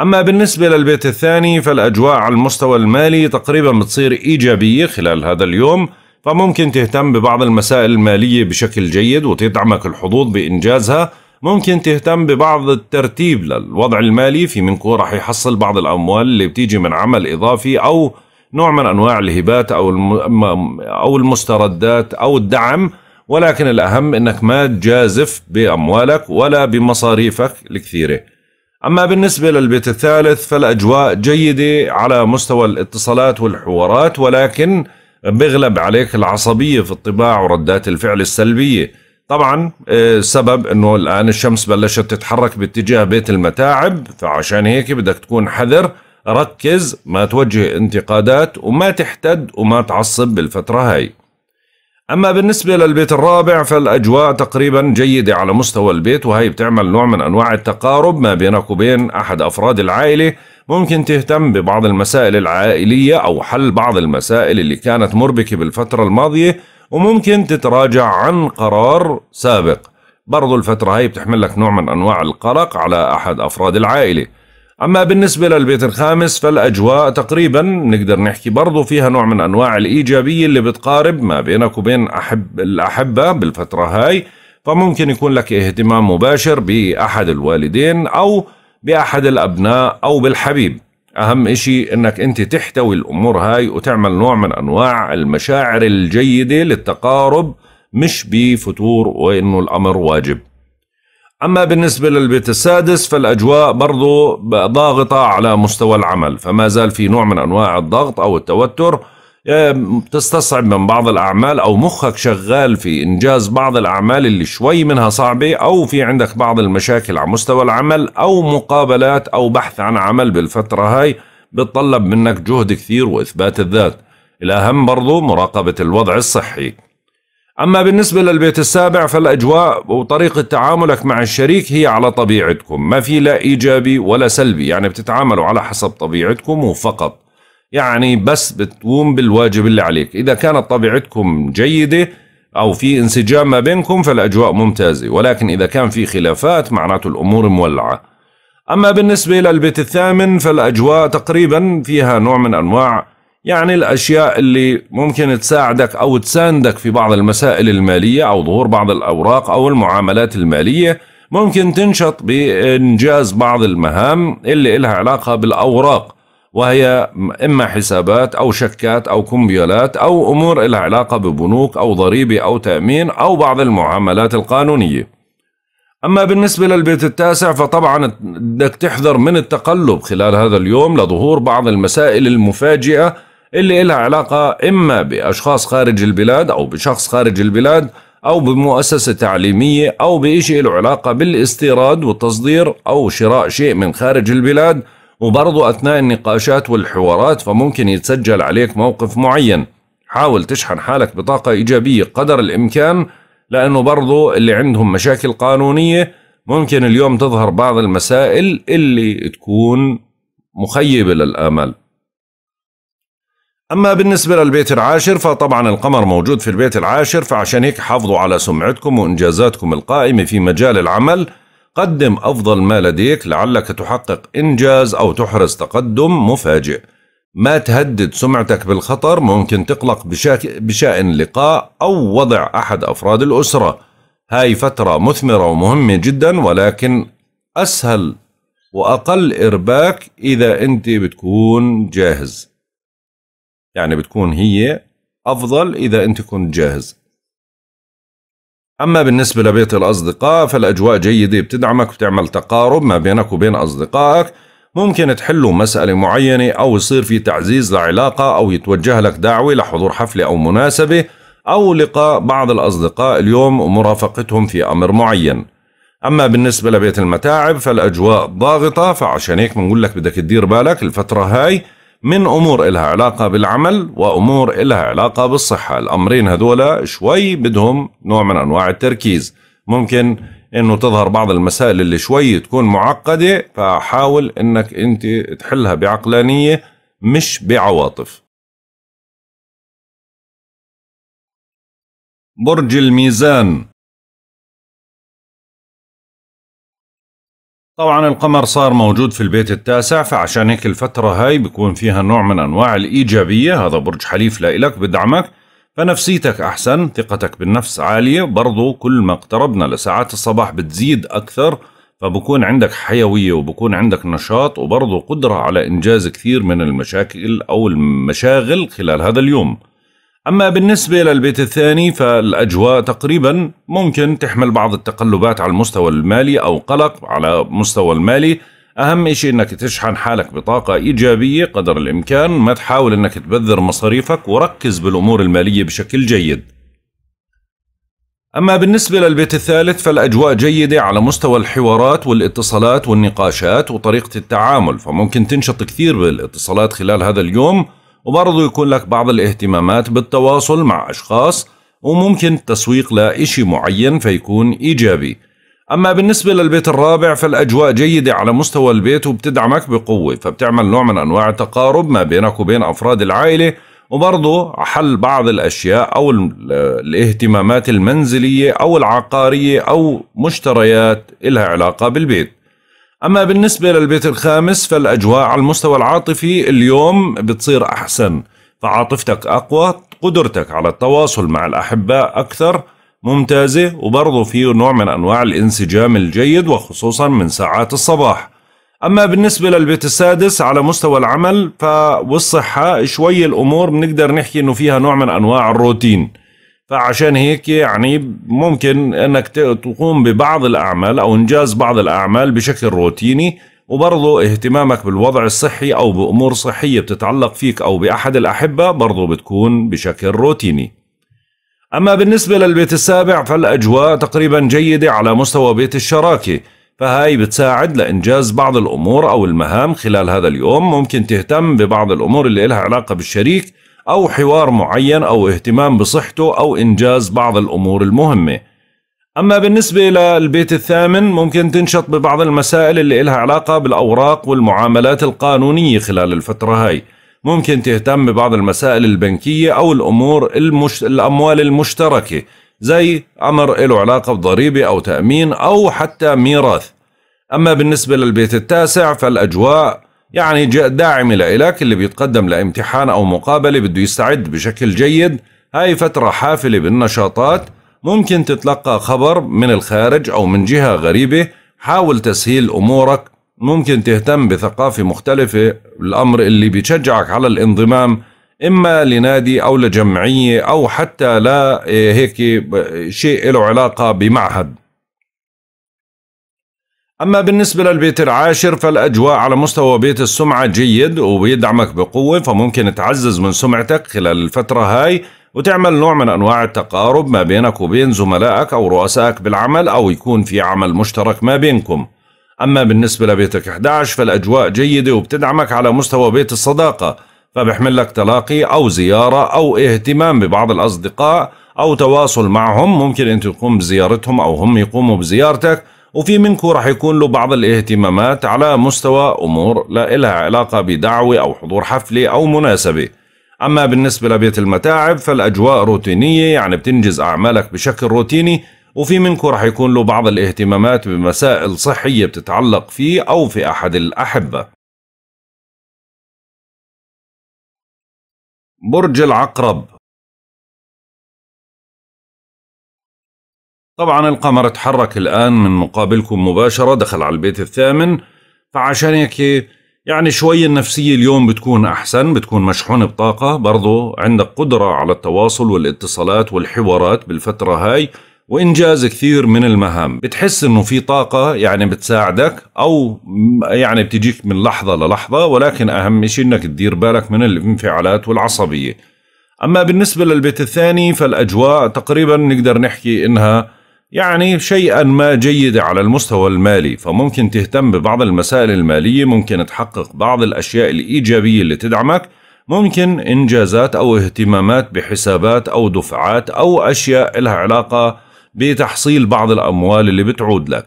أما بالنسبة للبيت الثاني فالأجواء على المستوى المالي تقريبا بتصير إيجابية خلال هذا اليوم فممكن تهتم ببعض المسائل المالية بشكل جيد وتدعمك الحظوظ بإنجازها ممكن تهتم ببعض الترتيب للوضع المالي في منكو راح يحصل بعض الأموال اللي بتيجي من عمل إضافي أو نوع من انواع الهبات او او المستردات او الدعم ولكن الاهم انك ما تجازف باموالك ولا بمصاريفك الكثيره. اما بالنسبه للبيت الثالث فالاجواء جيده على مستوى الاتصالات والحوارات ولكن بغلب عليك العصبيه في الطباع وردات الفعل السلبيه. طبعا السبب آه، انه الان الشمس بلشت تتحرك باتجاه بيت المتاعب فعشان هيك بدك تكون حذر ركز ما توجه انتقادات وما تحتد وما تعصب بالفترة هاي أما بالنسبة للبيت الرابع فالأجواء تقريبا جيدة على مستوى البيت وهي بتعمل نوع من أنواع التقارب ما بينك وبين أحد أفراد العائلة ممكن تهتم ببعض المسائل العائلية أو حل بعض المسائل اللي كانت مربكة بالفترة الماضية وممكن تتراجع عن قرار سابق برضو الفترة هاي بتحمل لك نوع من أنواع القلق على أحد أفراد العائلة أما بالنسبة للبيت الخامس فالأجواء تقريبا نقدر نحكي برضو فيها نوع من أنواع الإيجابية اللي بتقارب ما بينك وبين أحب الأحبة بالفترة هاي فممكن يكون لك اهتمام مباشر بأحد الوالدين أو بأحد الأبناء أو بالحبيب أهم إشي أنك أنت تحتوي الأمور هاي وتعمل نوع من أنواع المشاعر الجيدة للتقارب مش بفتور وأنه الأمر واجب أما بالنسبة للبيت السادس فالأجواء برضو ضاغطة على مستوى العمل فما زال في نوع من أنواع الضغط أو التوتر تستصعب من بعض الأعمال أو مخك شغال في إنجاز بعض الأعمال اللي شوي منها صعبة أو في عندك بعض المشاكل على مستوى العمل أو مقابلات أو بحث عن عمل بالفترة هاي بتطلب منك جهد كثير وإثبات الذات الأهم برضو مراقبة الوضع الصحي أما بالنسبة للبيت السابع فالأجواء وطريقة تعاملك مع الشريك هي على طبيعتكم ما في لا إيجابي ولا سلبي يعني بتتعاملوا على حسب طبيعتكم وفقط يعني بس بتقوم بالواجب اللي عليك إذا كانت طبيعتكم جيدة أو في انسجام ما بينكم فالأجواء ممتازة ولكن إذا كان في خلافات معناته الأمور مولعة أما بالنسبة للبيت الثامن فالأجواء تقريبا فيها نوع من أنواع يعني الأشياء اللي ممكن تساعدك أو تساندك في بعض المسائل المالية أو ظهور بعض الأوراق أو المعاملات المالية ممكن تنشط بإنجاز بعض المهام اللي لها علاقة بالأوراق وهي إما حسابات أو شكات أو كمبيالات أو أمور لها علاقة ببنوك أو ضريبة أو تأمين أو بعض المعاملات القانونية أما بالنسبة للبيت التاسع فطبعا بدك تحذر من التقلب خلال هذا اليوم لظهور بعض المسائل المفاجئة اللي إلها علاقة إما بأشخاص خارج البلاد أو بشخص خارج البلاد أو بمؤسسة تعليمية أو بإشي له علاقة بالاستيراد والتصدير أو شراء شيء من خارج البلاد وبرضه أثناء النقاشات والحوارات فممكن يتسجل عليك موقف معين حاول تشحن حالك بطاقة إيجابية قدر الإمكان لأنه برضه اللي عندهم مشاكل قانونية ممكن اليوم تظهر بعض المسائل اللي تكون مخيبة للآمال أما بالنسبة للبيت العاشر فطبعا القمر موجود في البيت العاشر فعشان هيك حافظوا على سمعتكم وإنجازاتكم القائمة في مجال العمل قدم أفضل ما لديك لعلك تحقق إنجاز أو تحرز تقدم مفاجئ ما تهدد سمعتك بالخطر ممكن تقلق بشأن لقاء أو وضع أحد أفراد الأسرة هاي فترة مثمرة ومهمة جدا ولكن أسهل وأقل إرباك إذا أنت بتكون جاهز يعني بتكون هي أفضل إذا أنت كنت جاهز أما بالنسبة لبيت الأصدقاء فالأجواء جيدة بتدعمك بتعمل تقارب ما بينك وبين أصدقائك ممكن تحلوا مسألة معينة أو يصير في تعزيز لعلاقة أو يتوجه لك دعوة لحضور حفلة أو مناسبة أو لقاء بعض الأصدقاء اليوم ومرافقتهم في أمر معين أما بالنسبة لبيت المتاعب فالأجواء ضاغطة فعشان هيك بنقول لك بدك تدير بالك الفترة هاي من امور إلها علاقه بالعمل وامور إلها علاقه بالصحه الامرين هذولا شوي بدهم نوع من انواع التركيز ممكن انه تظهر بعض المسائل اللي شوي تكون معقده فحاول انك انت تحلها بعقلانيه مش بعواطف برج الميزان طبعا القمر صار موجود في البيت التاسع فعشان هيك الفترة هاي بيكون فيها نوع من أنواع الإيجابية هذا برج حليف لإلك بدعمك فنفسيتك أحسن ثقتك بالنفس عالية برضو كل ما اقتربنا لساعات الصباح بتزيد أكثر فبكون عندك حيوية وبكون عندك نشاط وبرضو قدرة على إنجاز كثير من المشاكل أو المشاغل خلال هذا اليوم أما بالنسبة للبيت الثاني فالأجواء تقريبا ممكن تحمل بعض التقلبات على المستوى المالي أو قلق على مستوى المالي أهم شيء أنك تشحن حالك بطاقة إيجابية قدر الإمكان ما تحاول أنك تبذر مصاريفك وركز بالأمور المالية بشكل جيد أما بالنسبة للبيت الثالث فالأجواء جيدة على مستوى الحوارات والاتصالات والنقاشات وطريقة التعامل فممكن تنشط كثير بالاتصالات خلال هذا اليوم وبرضه يكون لك بعض الاهتمامات بالتواصل مع أشخاص وممكن التسويق لإشي معين فيكون إيجابي أما بالنسبة للبيت الرابع فالأجواء جيدة على مستوى البيت وبتدعمك بقوة فبتعمل نوع من أنواع التقارب ما بينك وبين أفراد العائلة وبرضه حل بعض الأشياء أو الاهتمامات المنزلية أو العقارية أو مشتريات إلها علاقة بالبيت أما بالنسبة للبيت الخامس فالأجواء على المستوى العاطفي اليوم بتصير أحسن فعاطفتك أقوى قدرتك على التواصل مع الأحباء أكثر ممتازة وبرضه في نوع من أنواع الانسجام الجيد وخصوصا من ساعات الصباح أما بالنسبة للبيت السادس على مستوى العمل فوالصحة شوي الأمور بنقدر نحكي أنه فيها نوع من أنواع الروتين فعشان هيك يعني ممكن انك تقوم ببعض الاعمال او انجاز بعض الاعمال بشكل روتيني وبرضه اهتمامك بالوضع الصحي او بامور صحيه بتتعلق فيك او باحد الاحبه برضه بتكون بشكل روتيني. اما بالنسبه للبيت السابع فالاجواء تقريبا جيده على مستوى بيت الشراكه، فهاي بتساعد لانجاز بعض الامور او المهام خلال هذا اليوم، ممكن تهتم ببعض الامور اللي لها علاقه بالشريك أو حوار معين أو اهتمام بصحته أو إنجاز بعض الأمور المهمة أما بالنسبة للبيت الثامن ممكن تنشط ببعض المسائل اللي إلها علاقة بالأوراق والمعاملات القانونية خلال الفترة هاي ممكن تهتم ببعض المسائل البنكية أو الأمور المش... الأموال المشتركة زي أمر له علاقة بضريبة أو تأمين أو حتى ميراث أما بالنسبة للبيت التاسع فالأجواء يعني داعم لإلك اللي بيتقدم لامتحان أو مقابلة بده يستعد بشكل جيد هاي فترة حافلة بالنشاطات ممكن تتلقى خبر من الخارج أو من جهة غريبة حاول تسهيل أمورك ممكن تهتم بثقافة مختلفة الأمر اللي بيشجعك على الانضمام إما لنادي أو لجمعية أو حتى لا إيه، هيك شيء له علاقة بمعهد أما بالنسبة للبيت العاشر فالأجواء على مستوى بيت السمعة جيد وبيدعمك بقوة فممكن تعزز من سمعتك خلال الفترة هاي وتعمل نوع من أنواع التقارب ما بينك وبين زملائك أو رؤسائك بالعمل أو يكون في عمل مشترك ما بينكم أما بالنسبة لبيتك 11 فالأجواء جيدة وبتدعمك على مستوى بيت الصداقة فبحمل لك تلاقي أو زيارة أو اهتمام ببعض الأصدقاء أو تواصل معهم ممكن أن تقوم بزيارتهم أو هم يقوموا بزيارتك وفي منكم راح يكون له بعض الاهتمامات على مستوى أمور لا إلها علاقة بدعوة أو حضور حفلة أو مناسبة أما بالنسبة لبيت المتاعب فالأجواء روتينية يعني بتنجز أعمالك بشكل روتيني وفي منكم راح يكون له بعض الاهتمامات بمسائل صحية بتتعلق فيه أو في أحد الأحبة برج العقرب طبعا القمر تحرك الآن من مقابلكم مباشرة دخل على البيت الثامن فعشان هيك يعني شوي النفسية اليوم بتكون أحسن بتكون مشحون بطاقة برضو عندك قدرة على التواصل والاتصالات والحوارات بالفترة هاي وإنجاز كثير من المهام بتحس إنه في طاقة يعني بتساعدك أو يعني بتجيك من لحظة للحظة ولكن أهم شيء إنك تدير بالك من الانفعالات والعصبية أما بالنسبة للبيت الثاني فالأجواء تقريبا نقدر نحكي إنها يعني شيئا ما جيدة على المستوى المالي فممكن تهتم ببعض المسائل المالية ممكن تحقق بعض الأشياء الإيجابية اللي تدعمك ممكن إنجازات أو اهتمامات بحسابات أو دفعات أو أشياء لها علاقة بتحصيل بعض الأموال اللي بتعود لك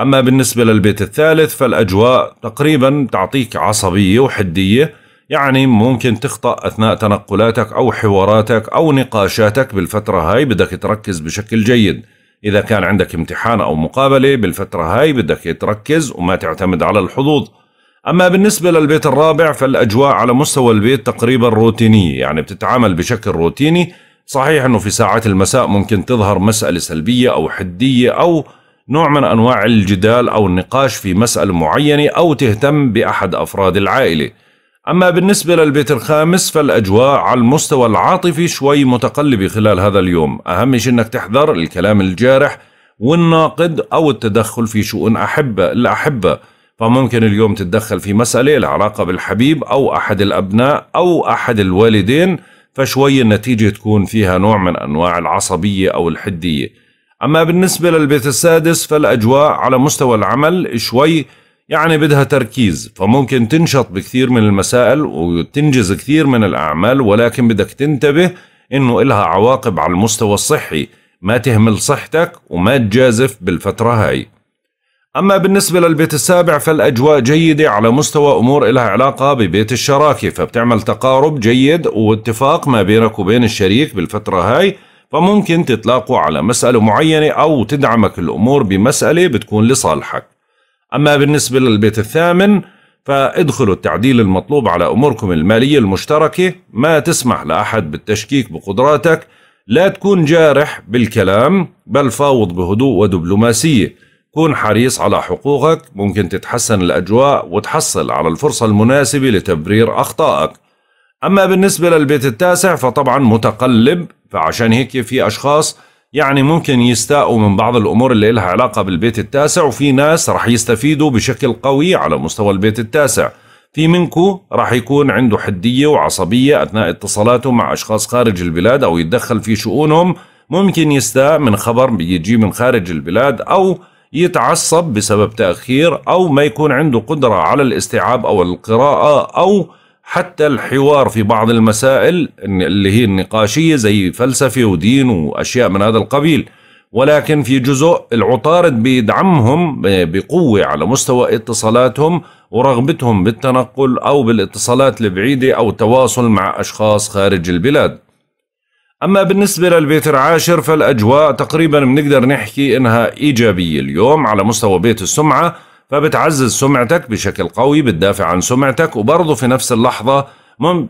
أما بالنسبة للبيت الثالث فالأجواء تقريبا تعطيك عصبية وحدية يعني ممكن تخطأ أثناء تنقلاتك أو حواراتك أو نقاشاتك بالفترة هاي بدك تركز بشكل جيد إذا كان عندك امتحان أو مقابلة بالفترة هاي بدك تركز وما تعتمد على الحظوظ أما بالنسبة للبيت الرابع فالأجواء على مستوى البيت تقريبا روتينية يعني بتتعامل بشكل روتيني صحيح أنه في ساعات المساء ممكن تظهر مسألة سلبية أو حدية أو نوع من أنواع الجدال أو النقاش في مسألة معينة أو تهتم بأحد أفراد العائلة أما بالنسبة للبيت الخامس فالأجواء على المستوى العاطفي شوي متقلبة خلال هذا اليوم أهم شيء أنك تحذر الكلام الجارح والناقد أو التدخل في شؤون أحبة الأحبة فممكن اليوم تتدخل في مسألة العلاقة بالحبيب أو أحد الأبناء أو أحد الوالدين فشوي النتيجة تكون فيها نوع من أنواع العصبية أو الحدية أما بالنسبة للبيت السادس فالأجواء على مستوى العمل شوي يعني بدها تركيز فممكن تنشط بكثير من المسائل وتنجز كثير من الأعمال ولكن بدك تنتبه إنه إلها عواقب على المستوى الصحي ما تهمل صحتك وما تجازف بالفترة هاي أما بالنسبة للبيت السابع فالأجواء جيدة على مستوى أمور إلها علاقة ببيت الشراكة فبتعمل تقارب جيد واتفاق ما بينك وبين الشريك بالفترة هاي فممكن تتلاقوا على مسألة معينة أو تدعمك الأمور بمسألة بتكون لصالحك أما بالنسبة للبيت الثامن فادخلوا التعديل المطلوب على أموركم المالية المشتركة ما تسمح لأحد بالتشكيك بقدراتك لا تكون جارح بالكلام بل فاوض بهدوء ودبلوماسية كن حريص على حقوقك ممكن تتحسن الأجواء وتحصل على الفرصة المناسبة لتبرير أخطائك أما بالنسبة للبيت التاسع فطبعا متقلب فعشان هيك في أشخاص يعني ممكن يستاءوا من بعض الأمور اللي لها علاقة بالبيت التاسع وفي ناس راح يستفيدوا بشكل قوي على مستوى البيت التاسع في منكو راح يكون عنده حدية وعصبية أثناء اتصالاته مع أشخاص خارج البلاد أو يتدخل في شؤونهم ممكن يستاء من خبر بيجي من خارج البلاد أو يتعصب بسبب تأخير أو ما يكون عنده قدرة على الاستيعاب أو القراءة أو حتى الحوار في بعض المسائل اللي هي النقاشية زي فلسفة ودين وأشياء من هذا القبيل ولكن في جزء العطارد بيدعمهم بقوة على مستوى اتصالاتهم ورغبتهم بالتنقل أو بالاتصالات البعيدة أو التواصل مع أشخاص خارج البلاد أما بالنسبة للبيت العاشر فالأجواء تقريبا بنقدر نحكي إنها إيجابية اليوم على مستوى بيت السمعة فبتعزز سمعتك بشكل قوي بتدافع عن سمعتك وبرضه في نفس اللحظة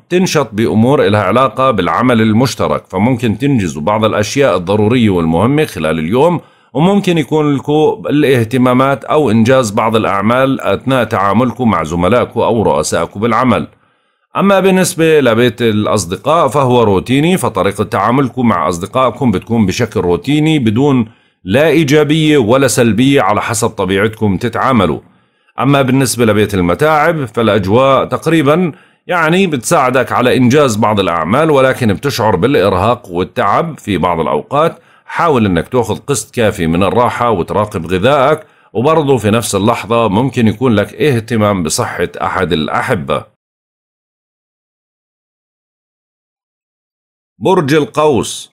تنشط بأمور لها علاقة بالعمل المشترك فممكن تنجزوا بعض الأشياء الضرورية والمهمة خلال اليوم وممكن يكون لكم الاهتمامات أو إنجاز بعض الأعمال أثناء تعاملكم مع زملائكم أو رؤسائكم بالعمل أما بالنسبة لبيت الأصدقاء فهو روتيني فطريقة تعاملكم مع أصدقائكم بتكون بشكل روتيني بدون لا إيجابية ولا سلبية على حسب طبيعتكم تتعاملوا أما بالنسبة لبيت المتاعب فالأجواء تقريبا يعني بتساعدك على إنجاز بعض الأعمال ولكن بتشعر بالإرهاق والتعب في بعض الأوقات حاول أنك تأخذ قسط كافي من الراحة وتراقب غذائك وبرضه في نفس اللحظة ممكن يكون لك اهتمام بصحة أحد الأحبة برج القوس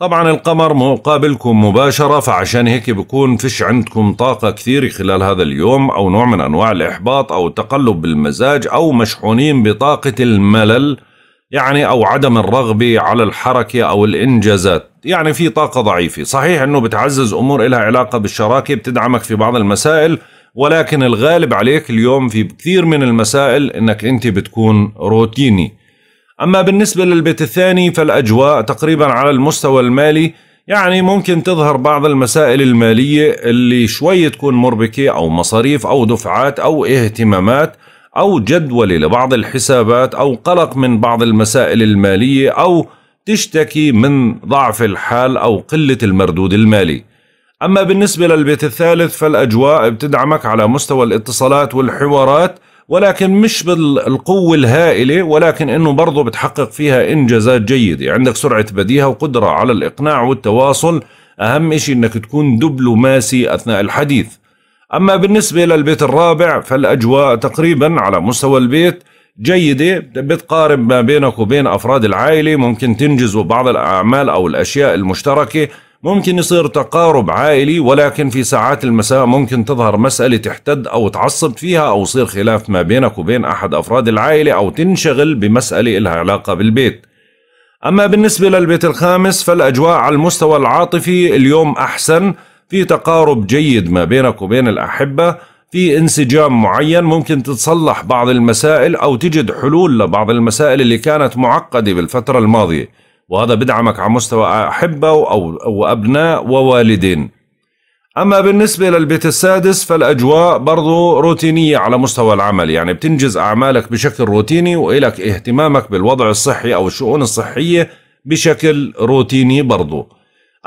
طبعا القمر مقابلكم مباشرة فعشان هيك بكون فيش عندكم طاقة كثير خلال هذا اليوم أو نوع من أنواع الإحباط أو التقلب بالمزاج أو مشحونين بطاقة الملل يعني أو عدم الرغبة على الحركة أو الإنجازات يعني في طاقة ضعيفة صحيح أنه بتعزز أمور إلها علاقة بالشراكة بتدعمك في بعض المسائل ولكن الغالب عليك اليوم في كثير من المسائل أنك أنت بتكون روتيني أما بالنسبة للبيت الثاني فالأجواء تقريبا على المستوى المالي يعني ممكن تظهر بعض المسائل المالية اللي شوي تكون مربكة أو مصاريف أو دفعات أو اهتمامات أو جدولة لبعض الحسابات أو قلق من بعض المسائل المالية أو تشتكي من ضعف الحال أو قلة المردود المالي أما بالنسبة للبيت الثالث فالأجواء بتدعمك على مستوى الاتصالات والحوارات ولكن مش بالقوة الهائلة ولكن انه برضه بتحقق فيها انجازات جيدة عندك سرعة بديهة وقدرة على الاقناع والتواصل اهم شيء انك تكون دبلوماسي اثناء الحديث اما بالنسبة للبيت الرابع فالاجواء تقريبا على مستوى البيت جيدة بتقارب ما بينك وبين أفراد العائلة ممكن تنجزوا بعض الأعمال أو الأشياء المشتركة ممكن يصير تقارب عائلي ولكن في ساعات المساء ممكن تظهر مسألة تحتد أو تعصب فيها أو يصير خلاف ما بينك وبين أحد أفراد العائلة أو تنشغل بمسألة إلها علاقة بالبيت أما بالنسبة للبيت الخامس فالأجواء على المستوى العاطفي اليوم أحسن في تقارب جيد ما بينك وبين الأحبة في انسجام معين ممكن تتصلح بعض المسائل أو تجد حلول لبعض المسائل اللي كانت معقدة بالفترة الماضية وهذا بدعمك على مستوى أحبة وأبناء ووالدين أما بالنسبة للبيت السادس فالأجواء برضو روتينية على مستوى العمل يعني بتنجز أعمالك بشكل روتيني وإلك اهتمامك بالوضع الصحي أو الشؤون الصحية بشكل روتيني برضو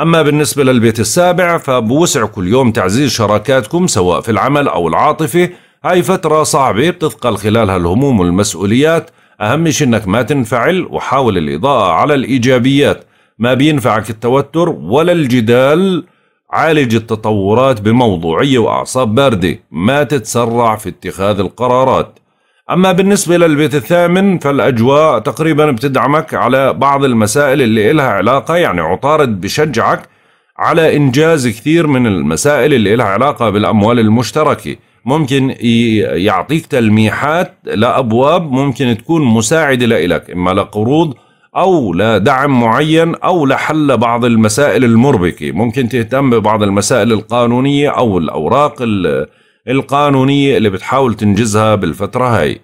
أما بالنسبة للبيت السابع فبوسع كل يوم تعزيز شراكاتكم سواء في العمل أو العاطفة هاي فترة صعبة بتثقل خلالها الهموم والمسؤوليات أهم شيء إنك ما تنفعل وحاول الإضاءة على الإيجابيات ما بينفعك التوتر ولا الجدال عالج التطورات بموضوعية وأعصاب باردة ما تتسرع في اتخاذ القرارات أما بالنسبة للبيت الثامن فالأجواء تقريبا بتدعمك على بعض المسائل اللي إلها علاقة يعني عطارد بشجعك على إنجاز كثير من المسائل اللي إلها علاقة بالأموال المشتركة ممكن يعطيك تلميحات لأبواب ممكن تكون مساعدة لإلك إما لقروض أو لدعم معين أو لحل بعض المسائل المربكة ممكن تهتم ببعض المسائل القانونية أو الأوراق القانونية اللي بتحاول تنجزها بالفترة هاي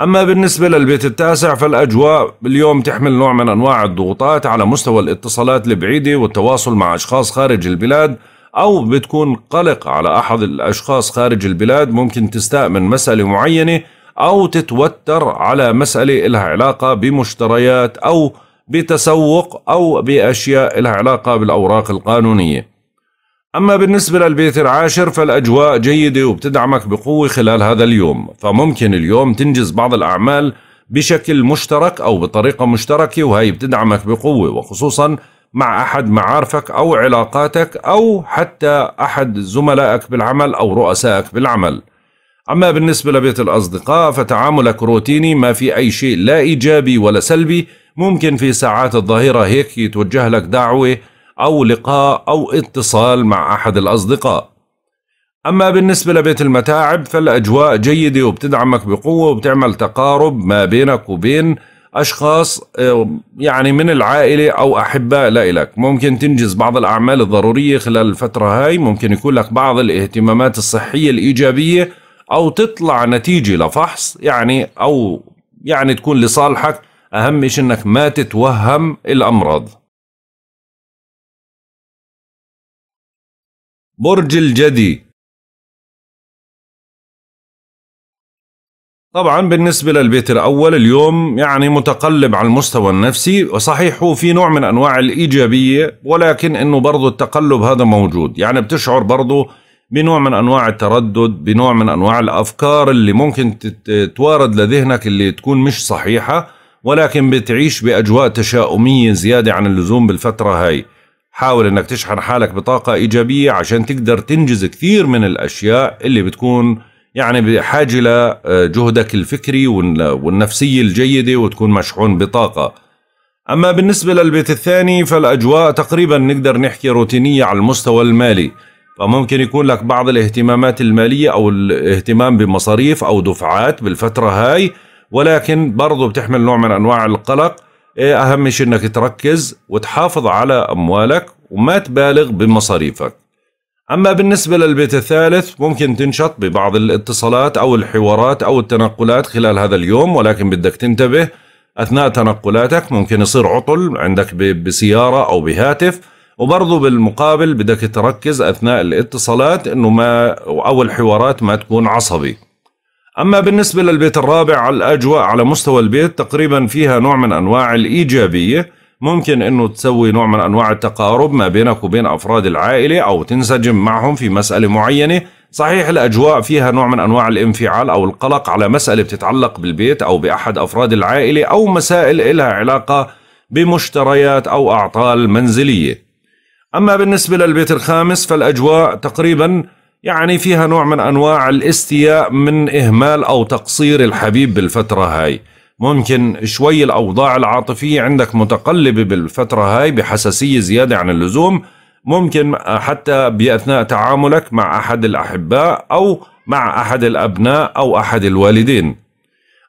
أما بالنسبة للبيت التاسع فالأجواء اليوم تحمل نوع من أنواع الضغوطات على مستوى الاتصالات البعيدة والتواصل مع أشخاص خارج البلاد أو بتكون قلق على أحد الأشخاص خارج البلاد ممكن تستأمن مسألة معينة أو تتوتر على مسألة لها علاقة بمشتريات أو بتسوق أو بأشياء لها علاقة بالأوراق القانونية أما بالنسبة للبيت العاشر فالأجواء جيدة وبتدعمك بقوة خلال هذا اليوم فممكن اليوم تنجز بعض الأعمال بشكل مشترك أو بطريقة مشتركة وهي بتدعمك بقوة وخصوصا مع أحد معارفك أو علاقاتك أو حتى أحد زملائك بالعمل أو رؤسائك بالعمل أما بالنسبة لبيت الأصدقاء فتعاملك روتيني ما في أي شيء لا إيجابي ولا سلبي ممكن في ساعات الظهيرة هيك يتوجه لك دعوة أو لقاء أو اتصال مع أحد الأصدقاء أما بالنسبة لبيت المتاعب فالأجواء جيدة وبتدعمك بقوة وبتعمل تقارب ما بينك وبين اشخاص آه، يعني من العائله او احباء لإلك ممكن تنجز بعض الاعمال الضروريه خلال الفتره هاي ممكن يكون لك بعض الاهتمامات الصحيه الايجابيه او تطلع نتيجه لفحص يعني او يعني تكون لصالحك اهم شيء انك ما تتوهم الامراض برج الجدي طبعا بالنسبة للبيت الأول اليوم يعني متقلب على المستوى النفسي وصحيح هو في نوع من أنواع الإيجابية ولكن أنه برضو التقلب هذا موجود يعني بتشعر برضو بنوع من أنواع التردد بنوع من أنواع الأفكار اللي ممكن تتوارد لذهنك اللي تكون مش صحيحة ولكن بتعيش بأجواء تشاؤمية زيادة عن اللزوم بالفترة هاي حاول أنك تشحن حالك بطاقة إيجابية عشان تقدر تنجز كثير من الأشياء اللي بتكون يعني بحاجه لجهدك آه، الفكري والنفسيه الجيده وتكون مشحون بطاقه. اما بالنسبه للبيت الثاني فالاجواء تقريبا نقدر نحكي روتينيه على المستوى المالي. فممكن يكون لك بعض الاهتمامات الماليه او الاهتمام بمصاريف او دفعات بالفتره هاي ولكن برضو بتحمل نوع من انواع القلق إيه، اهم شيء انك تركز وتحافظ على اموالك وما تبالغ بمصاريفك أما بالنسبة للبيت الثالث ممكن تنشط ببعض الاتصالات أو الحوارات أو التنقلات خلال هذا اليوم ولكن بدك تنتبه أثناء تنقلاتك ممكن يصير عطل عندك بسيارة أو بهاتف وبرضه بالمقابل بدك تركز أثناء الاتصالات أنه ما أو الحوارات ما تكون عصبي أما بالنسبة للبيت الرابع الأجواء على مستوى البيت تقريبا فيها نوع من أنواع الإيجابية ممكن انه تسوي نوع من انواع التقارب ما بينك وبين افراد العائله او تنسجم معهم في مساله معينه صحيح الاجواء فيها نوع من انواع الانفعال او القلق على مساله بتتعلق بالبيت او باحد افراد العائله او مسائل لها علاقه بمشتريات او اعطال منزليه اما بالنسبه للبيت الخامس فالاجواء تقريبا يعني فيها نوع من انواع الاستياء من اهمال او تقصير الحبيب بالفتره هاي ممكن شوي الأوضاع العاطفية عندك متقلبة بالفترة هاي بحساسية زيادة عن اللزوم ممكن حتى بأثناء تعاملك مع أحد الأحباء أو مع أحد الأبناء أو أحد الوالدين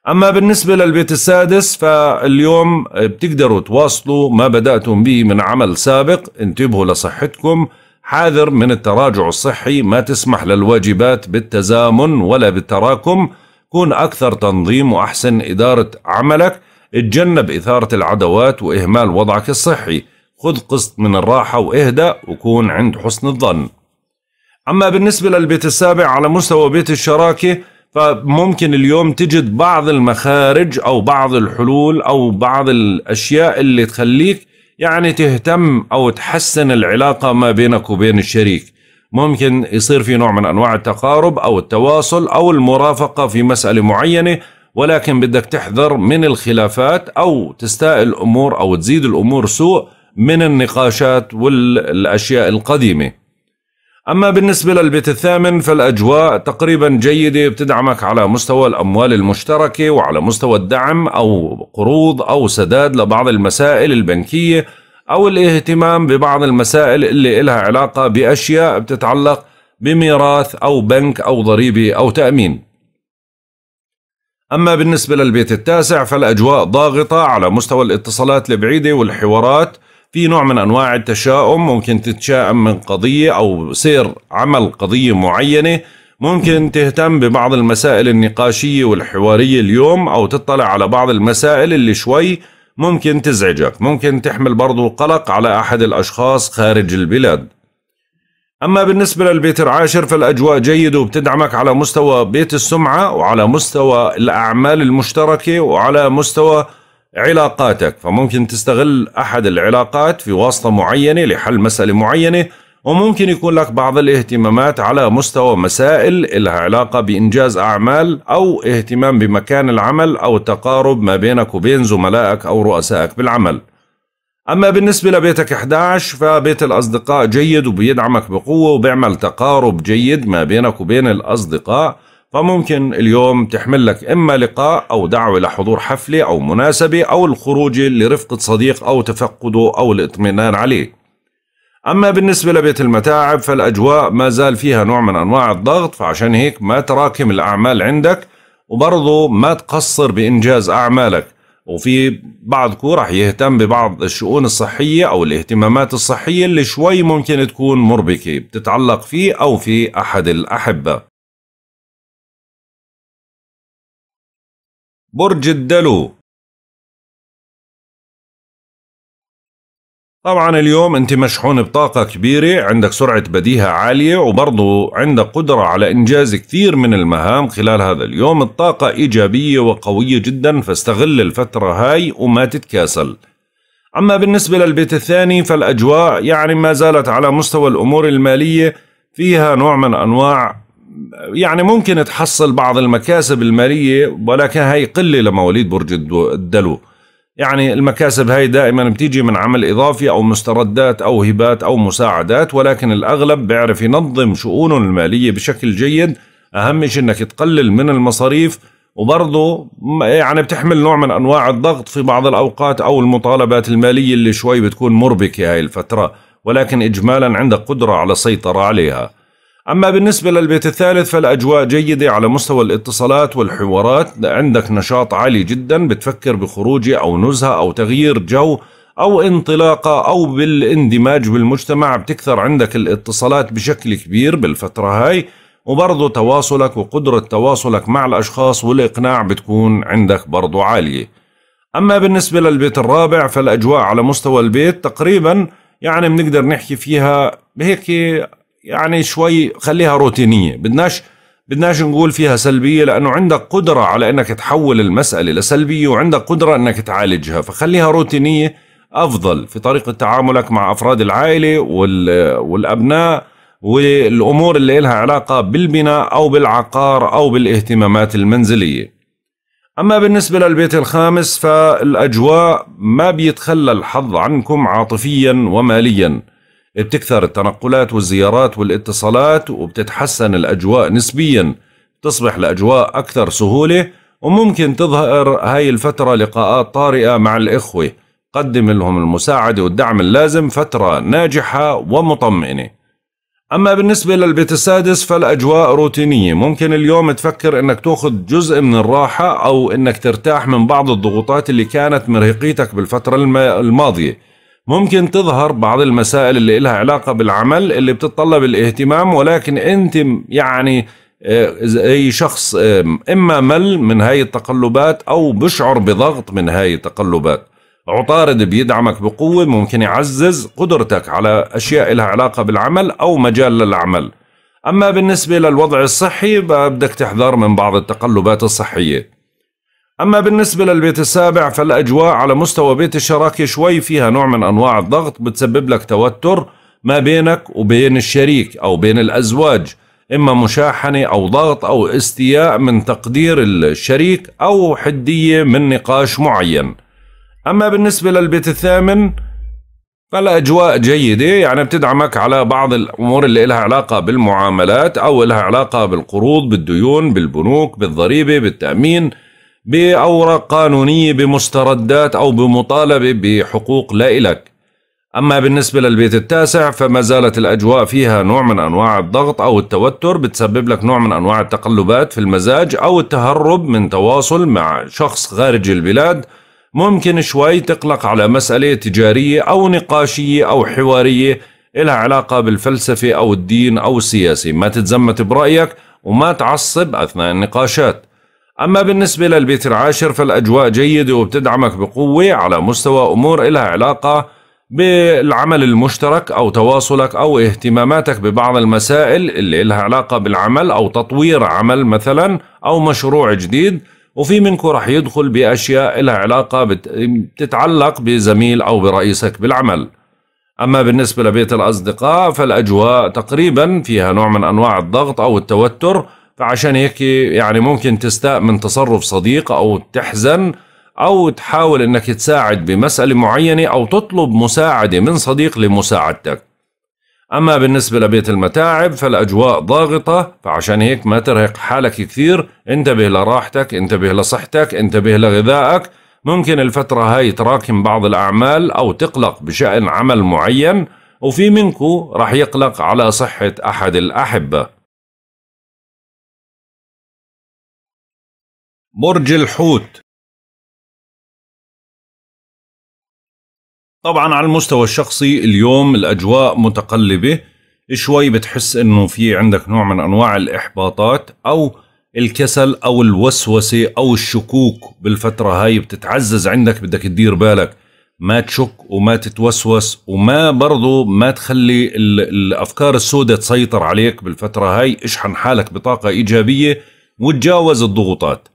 أما بالنسبة للبيت السادس فاليوم بتقدروا تواصلوا ما بدأتم به من عمل سابق انتبهوا لصحتكم حاذر من التراجع الصحي ما تسمح للواجبات بالتزامن ولا بالتراكم كن أكثر تنظيم وأحسن إدارة عملك اتجنب إثارة العدوات وإهمال وضعك الصحي خذ قسط من الراحة واهدأ وكون عند حسن الظن أما بالنسبة للبيت السابع على مستوى بيت الشراكة فممكن اليوم تجد بعض المخارج أو بعض الحلول أو بعض الأشياء اللي تخليك يعني تهتم أو تحسن العلاقة ما بينك وبين الشريك ممكن يصير في نوع من انواع التقارب او التواصل او المرافقه في مساله معينه ولكن بدك تحذر من الخلافات او تستاء الامور او تزيد الامور سوء من النقاشات والاشياء القديمه. اما بالنسبه للبيت الثامن فالاجواء تقريبا جيده بتدعمك على مستوى الاموال المشتركه وعلى مستوى الدعم او قروض او سداد لبعض المسائل البنكيه أو الاهتمام ببعض المسائل اللي إلها علاقة بأشياء بتتعلق بميراث أو بنك أو ضريبة أو تأمين أما بالنسبة للبيت التاسع فالأجواء ضاغطة على مستوى الاتصالات البعيدة والحوارات في نوع من أنواع التشاؤم ممكن تتشائم من قضية أو سير عمل قضية معينة ممكن تهتم ببعض المسائل النقاشية والحوارية اليوم أو تطلع على بعض المسائل اللي شوي ممكن تزعجك ممكن تحمل برضو قلق على أحد الأشخاص خارج البلاد أما بالنسبة للبيت العاشر فالأجواء جيدة وبتدعمك على مستوى بيت السمعة وعلى مستوى الأعمال المشتركة وعلى مستوى علاقاتك فممكن تستغل أحد العلاقات في واسطة معينة لحل مسألة معينة وممكن يكون لك بعض الاهتمامات على مستوى مسائل لها علاقة بإنجاز أعمال أو اهتمام بمكان العمل أو التقارب ما بينك وبين زملائك أو رؤسائك بالعمل أما بالنسبة لبيتك 11 فبيت الأصدقاء جيد وبيدعمك بقوة وبيعمل تقارب جيد ما بينك وبين الأصدقاء فممكن اليوم تحمل لك إما لقاء أو دعوة لحضور حفلة أو مناسبة أو الخروج لرفقة صديق أو تفقده أو الاطمئنان عليه أما بالنسبة لبيت المتاعب فالأجواء ما زال فيها نوع من أنواع الضغط فعشان هيك ما تراكم الأعمال عندك وبرضه ما تقصر بإنجاز أعمالك وفي بعضكم راح يهتم ببعض الشؤون الصحية أو الاهتمامات الصحية اللي شوي ممكن تكون مربكة بتتعلق فيه أو في أحد الأحبة برج الدلو طبعا اليوم انت مشحون بطاقة كبيرة عندك سرعة بديهة عالية وبرضو عندك قدرة على انجاز كثير من المهام خلال هذا اليوم الطاقة ايجابية وقوية جدا فاستغل الفترة هاي وما تتكاسل اما بالنسبة للبيت الثاني فالاجواء يعني ما زالت على مستوى الامور المالية فيها نوع من انواع يعني ممكن تحصل بعض المكاسب المالية ولكن هاي قلة لمواليد برج الدلو يعني المكاسب هاي دائما بتيجي من عمل إضافي أو مستردات أو هبات أو مساعدات ولكن الأغلب بيعرف ينظم شؤونه المالية بشكل جيد أهم شيء أنك تقلل من المصاريف وبرضه يعني بتحمل نوع من أنواع الضغط في بعض الأوقات أو المطالبات المالية اللي شوي بتكون مربكة هاي الفترة ولكن إجمالا عندك قدرة على السيطرة عليها أما بالنسبة للبيت الثالث فالأجواء جيدة على مستوى الاتصالات والحوارات عندك نشاط عالي جدا بتفكر بخروجي أو نزهة أو تغيير جو أو انطلاقة أو بالاندماج بالمجتمع بتكثر عندك الاتصالات بشكل كبير بالفترة هاي وبرضه تواصلك وقدرة تواصلك مع الأشخاص والإقناع بتكون عندك برضه عالية أما بالنسبة للبيت الرابع فالأجواء على مستوى البيت تقريبا يعني بنقدر نحكي فيها بهيك يعني شوي خليها روتينيه بدناش بدناش نقول فيها سلبيه لانه عندك قدره على انك تحول المساله لسلبيه وعندك قدره انك تعالجها فخليها روتينيه افضل في طريقه تعاملك مع افراد العائله والابناء والامور اللي لها علاقه بالبناء او بالعقار او بالاهتمامات المنزليه. اما بالنسبه للبيت الخامس فالاجواء ما بيتخلى الحظ عنكم عاطفيا وماليا. بتكثر التنقلات والزيارات والاتصالات وبتتحسن الأجواء نسبيا تصبح الأجواء أكثر سهولة وممكن تظهر هاي الفترة لقاءات طارئة مع الإخوة قدم لهم المساعدة والدعم اللازم فترة ناجحة ومطمئنة أما بالنسبة للبيت السادس فالأجواء روتينية ممكن اليوم تفكر أنك تأخذ جزء من الراحة أو أنك ترتاح من بعض الضغوطات اللي كانت مرهقيتك بالفترة الماضية ممكن تظهر بعض المسائل اللي لها علاقة بالعمل اللي بتتطلب الاهتمام ولكن أنت يعني آه، أي شخص آه، إما مل من هاي التقلبات أو بشعر بضغط من هاي التقلبات عطارد بيدعمك بقوة ممكن يعزز قدرتك على أشياء لها علاقة بالعمل أو مجال للعمل أما بالنسبة للوضع الصحي بدك تحذر من بعض التقلبات الصحية أما بالنسبة للبيت السابع فالأجواء على مستوى بيت الشراكة شوي فيها نوع من أنواع الضغط بتسبب لك توتر ما بينك وبين الشريك أو بين الأزواج إما مشاحنة أو ضغط أو استياء من تقدير الشريك أو حدية من نقاش معين أما بالنسبة للبيت الثامن فالأجواء جيدة يعني بتدعمك على بعض الأمور اللي لها علاقة بالمعاملات أو لها علاقة بالقروض بالديون بالبنوك بالضريبة بالتأمين بأوراق قانونية بمستردات أو بمطالبة بحقوق لا إلك أما بالنسبة للبيت التاسع فما زالت الأجواء فيها نوع من أنواع الضغط أو التوتر بتسبب لك نوع من أنواع التقلبات في المزاج أو التهرب من تواصل مع شخص خارج البلاد ممكن شوي تقلق على مسألة تجارية أو نقاشية أو حوارية إلها علاقة بالفلسفة أو الدين أو السياسة ما تتزمت برأيك وما تعصب أثناء النقاشات أما بالنسبة للبيت العاشر فالأجواء جيدة وبتدعمك بقوة على مستوى أمور إلها علاقة بالعمل المشترك أو تواصلك أو اهتماماتك ببعض المسائل اللي إلها علاقة بالعمل أو تطوير عمل مثلا أو مشروع جديد وفي منكم رح يدخل بأشياء إلها علاقة بتتعلق بزميل أو برئيسك بالعمل أما بالنسبة لبيت الأصدقاء فالأجواء تقريبا فيها نوع من أنواع الضغط أو التوتر فعشان هيك يعني ممكن تستاء من تصرف صديق او تحزن او تحاول انك تساعد بمساله معينه او تطلب مساعده من صديق لمساعدتك. اما بالنسبه لبيت المتاعب فالاجواء ضاغطه فعشان هيك ما ترهق حالك كثير، انتبه لراحتك، انتبه لصحتك، انتبه لغذائك، ممكن الفتره هاي تراكم بعض الاعمال او تقلق بشان عمل معين وفي منكو راح يقلق على صحه احد الاحبه. برج الحوت طبعا على المستوى الشخصي اليوم الأجواء متقلبة شوي بتحس انه في عندك نوع من انواع الاحباطات او الكسل او الوسوسة او الشكوك بالفترة هاي بتتعزز عندك بدك تدير بالك ما تشك وما تتوسوس وما برضو ما تخلي الافكار السوداء تسيطر عليك بالفترة هاي اشحن حالك بطاقة ايجابية وتجاوز الضغوطات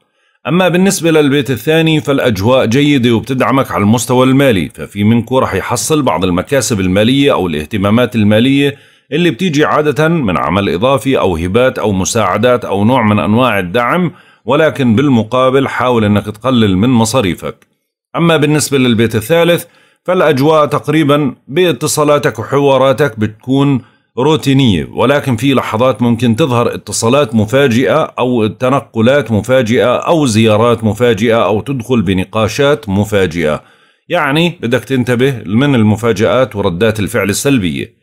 أما بالنسبة للبيت الثاني فالأجواء جيدة وبتدعمك على المستوى المالي ففي منكو رح يحصل بعض المكاسب المالية أو الاهتمامات المالية اللي بتيجي عادة من عمل إضافي أو هبات أو مساعدات أو نوع من أنواع الدعم ولكن بالمقابل حاول أنك تقلل من مصاريفك أما بالنسبة للبيت الثالث فالأجواء تقريبا باتصالاتك وحواراتك بتكون روتينية ولكن في لحظات ممكن تظهر اتصالات مفاجئة أو تنقلات مفاجئة أو زيارات مفاجئة أو تدخل بنقاشات مفاجئة يعني بدك تنتبه من المفاجآت وردات الفعل السلبية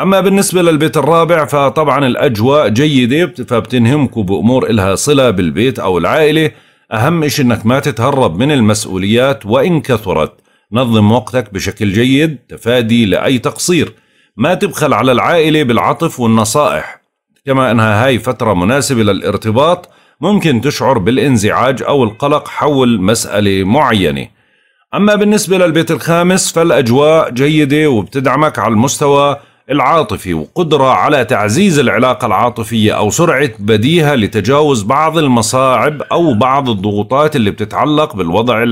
أما بالنسبة للبيت الرابع فطبعا الأجواء جيدة فبتنهمكوا بأمور إلها صلة بالبيت أو العائلة أهم إشي أنك ما تتهرب من المسؤوليات وإن كثرت نظم وقتك بشكل جيد تفادي لأي تقصير ما تبخل على العائلة بالعطف والنصائح كما أنها هاي فترة مناسبة للارتباط ممكن تشعر بالانزعاج أو القلق حول مسألة معينة أما بالنسبة للبيت الخامس فالأجواء جيدة وبتدعمك على المستوى العاطفي وقدرة على تعزيز العلاقة العاطفية أو سرعة بديهة لتجاوز بعض المصاعب أو بعض الضغوطات اللي بتتعلق بالوضع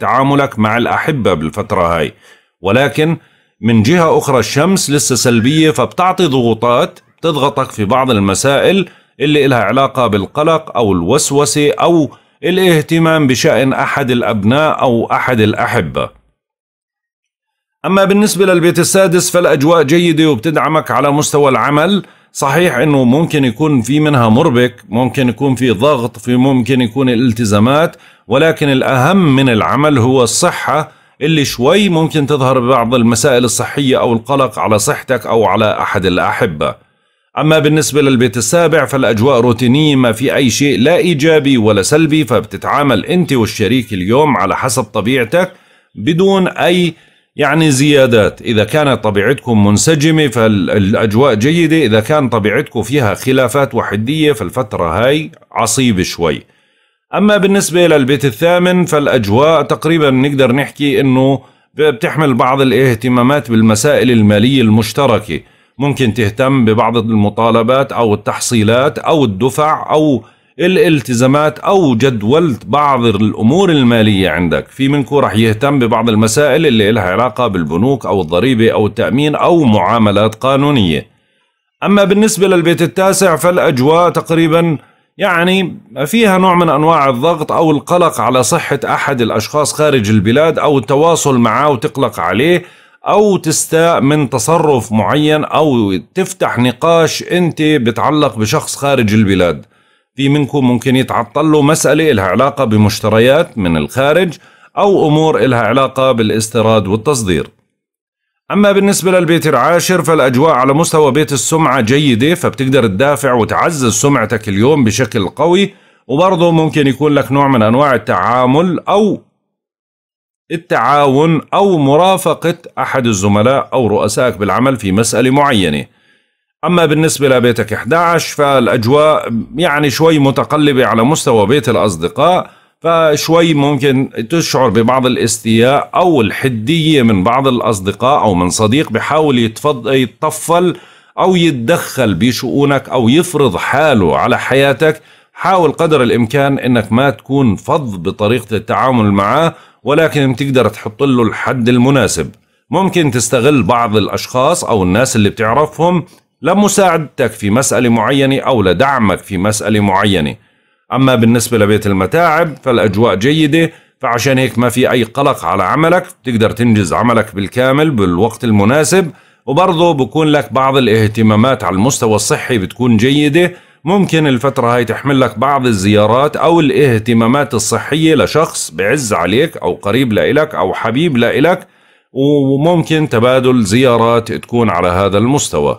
تعاملك مع الأحبة بالفترة هاي ولكن من جهة أخرى الشمس لسه سلبية فبتعطي ضغوطات بتضغطك في بعض المسائل اللي إلها علاقة بالقلق أو الوسوسة أو الاهتمام بشأن أحد الأبناء أو أحد الأحبة أما بالنسبة للبيت السادس فالأجواء جيدة وبتدعمك على مستوى العمل صحيح أنه ممكن يكون في منها مربك ممكن يكون في ضغط في ممكن يكون الالتزامات ولكن الأهم من العمل هو الصحة اللي شوي ممكن تظهر ببعض المسائل الصحية أو القلق على صحتك أو على أحد الأحبة أما بالنسبة للبيت السابع فالأجواء روتينية ما في أي شيء لا إيجابي ولا سلبي فبتتعامل أنت والشريك اليوم على حسب طبيعتك بدون أي يعني زيادات إذا كانت طبيعتكم منسجمة فالأجواء جيدة إذا كان طبيعتكم فيها خلافات وحدية فالفترة هاي عصيبة شوي أما بالنسبة للبيت الثامن فالأجواء تقريبا نقدر نحكي أنه بتحمل بعض الاهتمامات بالمسائل المالية المشتركة ممكن تهتم ببعض المطالبات أو التحصيلات أو الدفع أو الالتزامات أو جدولة بعض الأمور المالية عندك في منكم رح يهتم ببعض المسائل اللي لها علاقة بالبنوك أو الضريبة أو التأمين أو معاملات قانونية أما بالنسبة للبيت التاسع فالأجواء تقريباً يعني فيها نوع من انواع الضغط او القلق على صحه احد الاشخاص خارج البلاد او التواصل معه وتقلق عليه او تستاء من تصرف معين او تفتح نقاش انت بتعلق بشخص خارج البلاد في منكم ممكن يتعطل له مسألة لها علاقة بمشتريات من الخارج أو أمور لها علاقة بالاستيراد والتصدير أما بالنسبة للبيت العاشر فالأجواء على مستوى بيت السمعة جيدة فبتقدر تدافع وتعزز سمعتك اليوم بشكل قوي وبرضه ممكن يكون لك نوع من أنواع التعامل أو التعاون أو مرافقة أحد الزملاء أو رؤسائك بالعمل في مسألة معينة أما بالنسبة لبيتك 11 فالأجواء يعني شوي متقلبة على مستوى بيت الأصدقاء فشوي ممكن تشعر ببعض الاستياء او الحديه من بعض الاصدقاء او من صديق بحاول يتطفل او يتدخل بشؤونك او يفرض حاله على حياتك حاول قدر الامكان انك ما تكون فظ بطريقه التعامل معاه ولكن بتقدر تحط له الحد المناسب ممكن تستغل بعض الاشخاص او الناس اللي بتعرفهم لمساعدتك في مساله معينه او لدعمك في مساله معينه أما بالنسبة لبيت المتاعب فالأجواء جيدة فعشان هيك ما في أي قلق على عملك بتقدر تنجز عملك بالكامل بالوقت المناسب وبرضه بكون لك بعض الاهتمامات على المستوى الصحي بتكون جيدة ممكن الفترة هاي تحمل لك بعض الزيارات أو الاهتمامات الصحية لشخص بعز عليك أو قريب لإلك أو حبيب لإلك وممكن تبادل زيارات تكون على هذا المستوى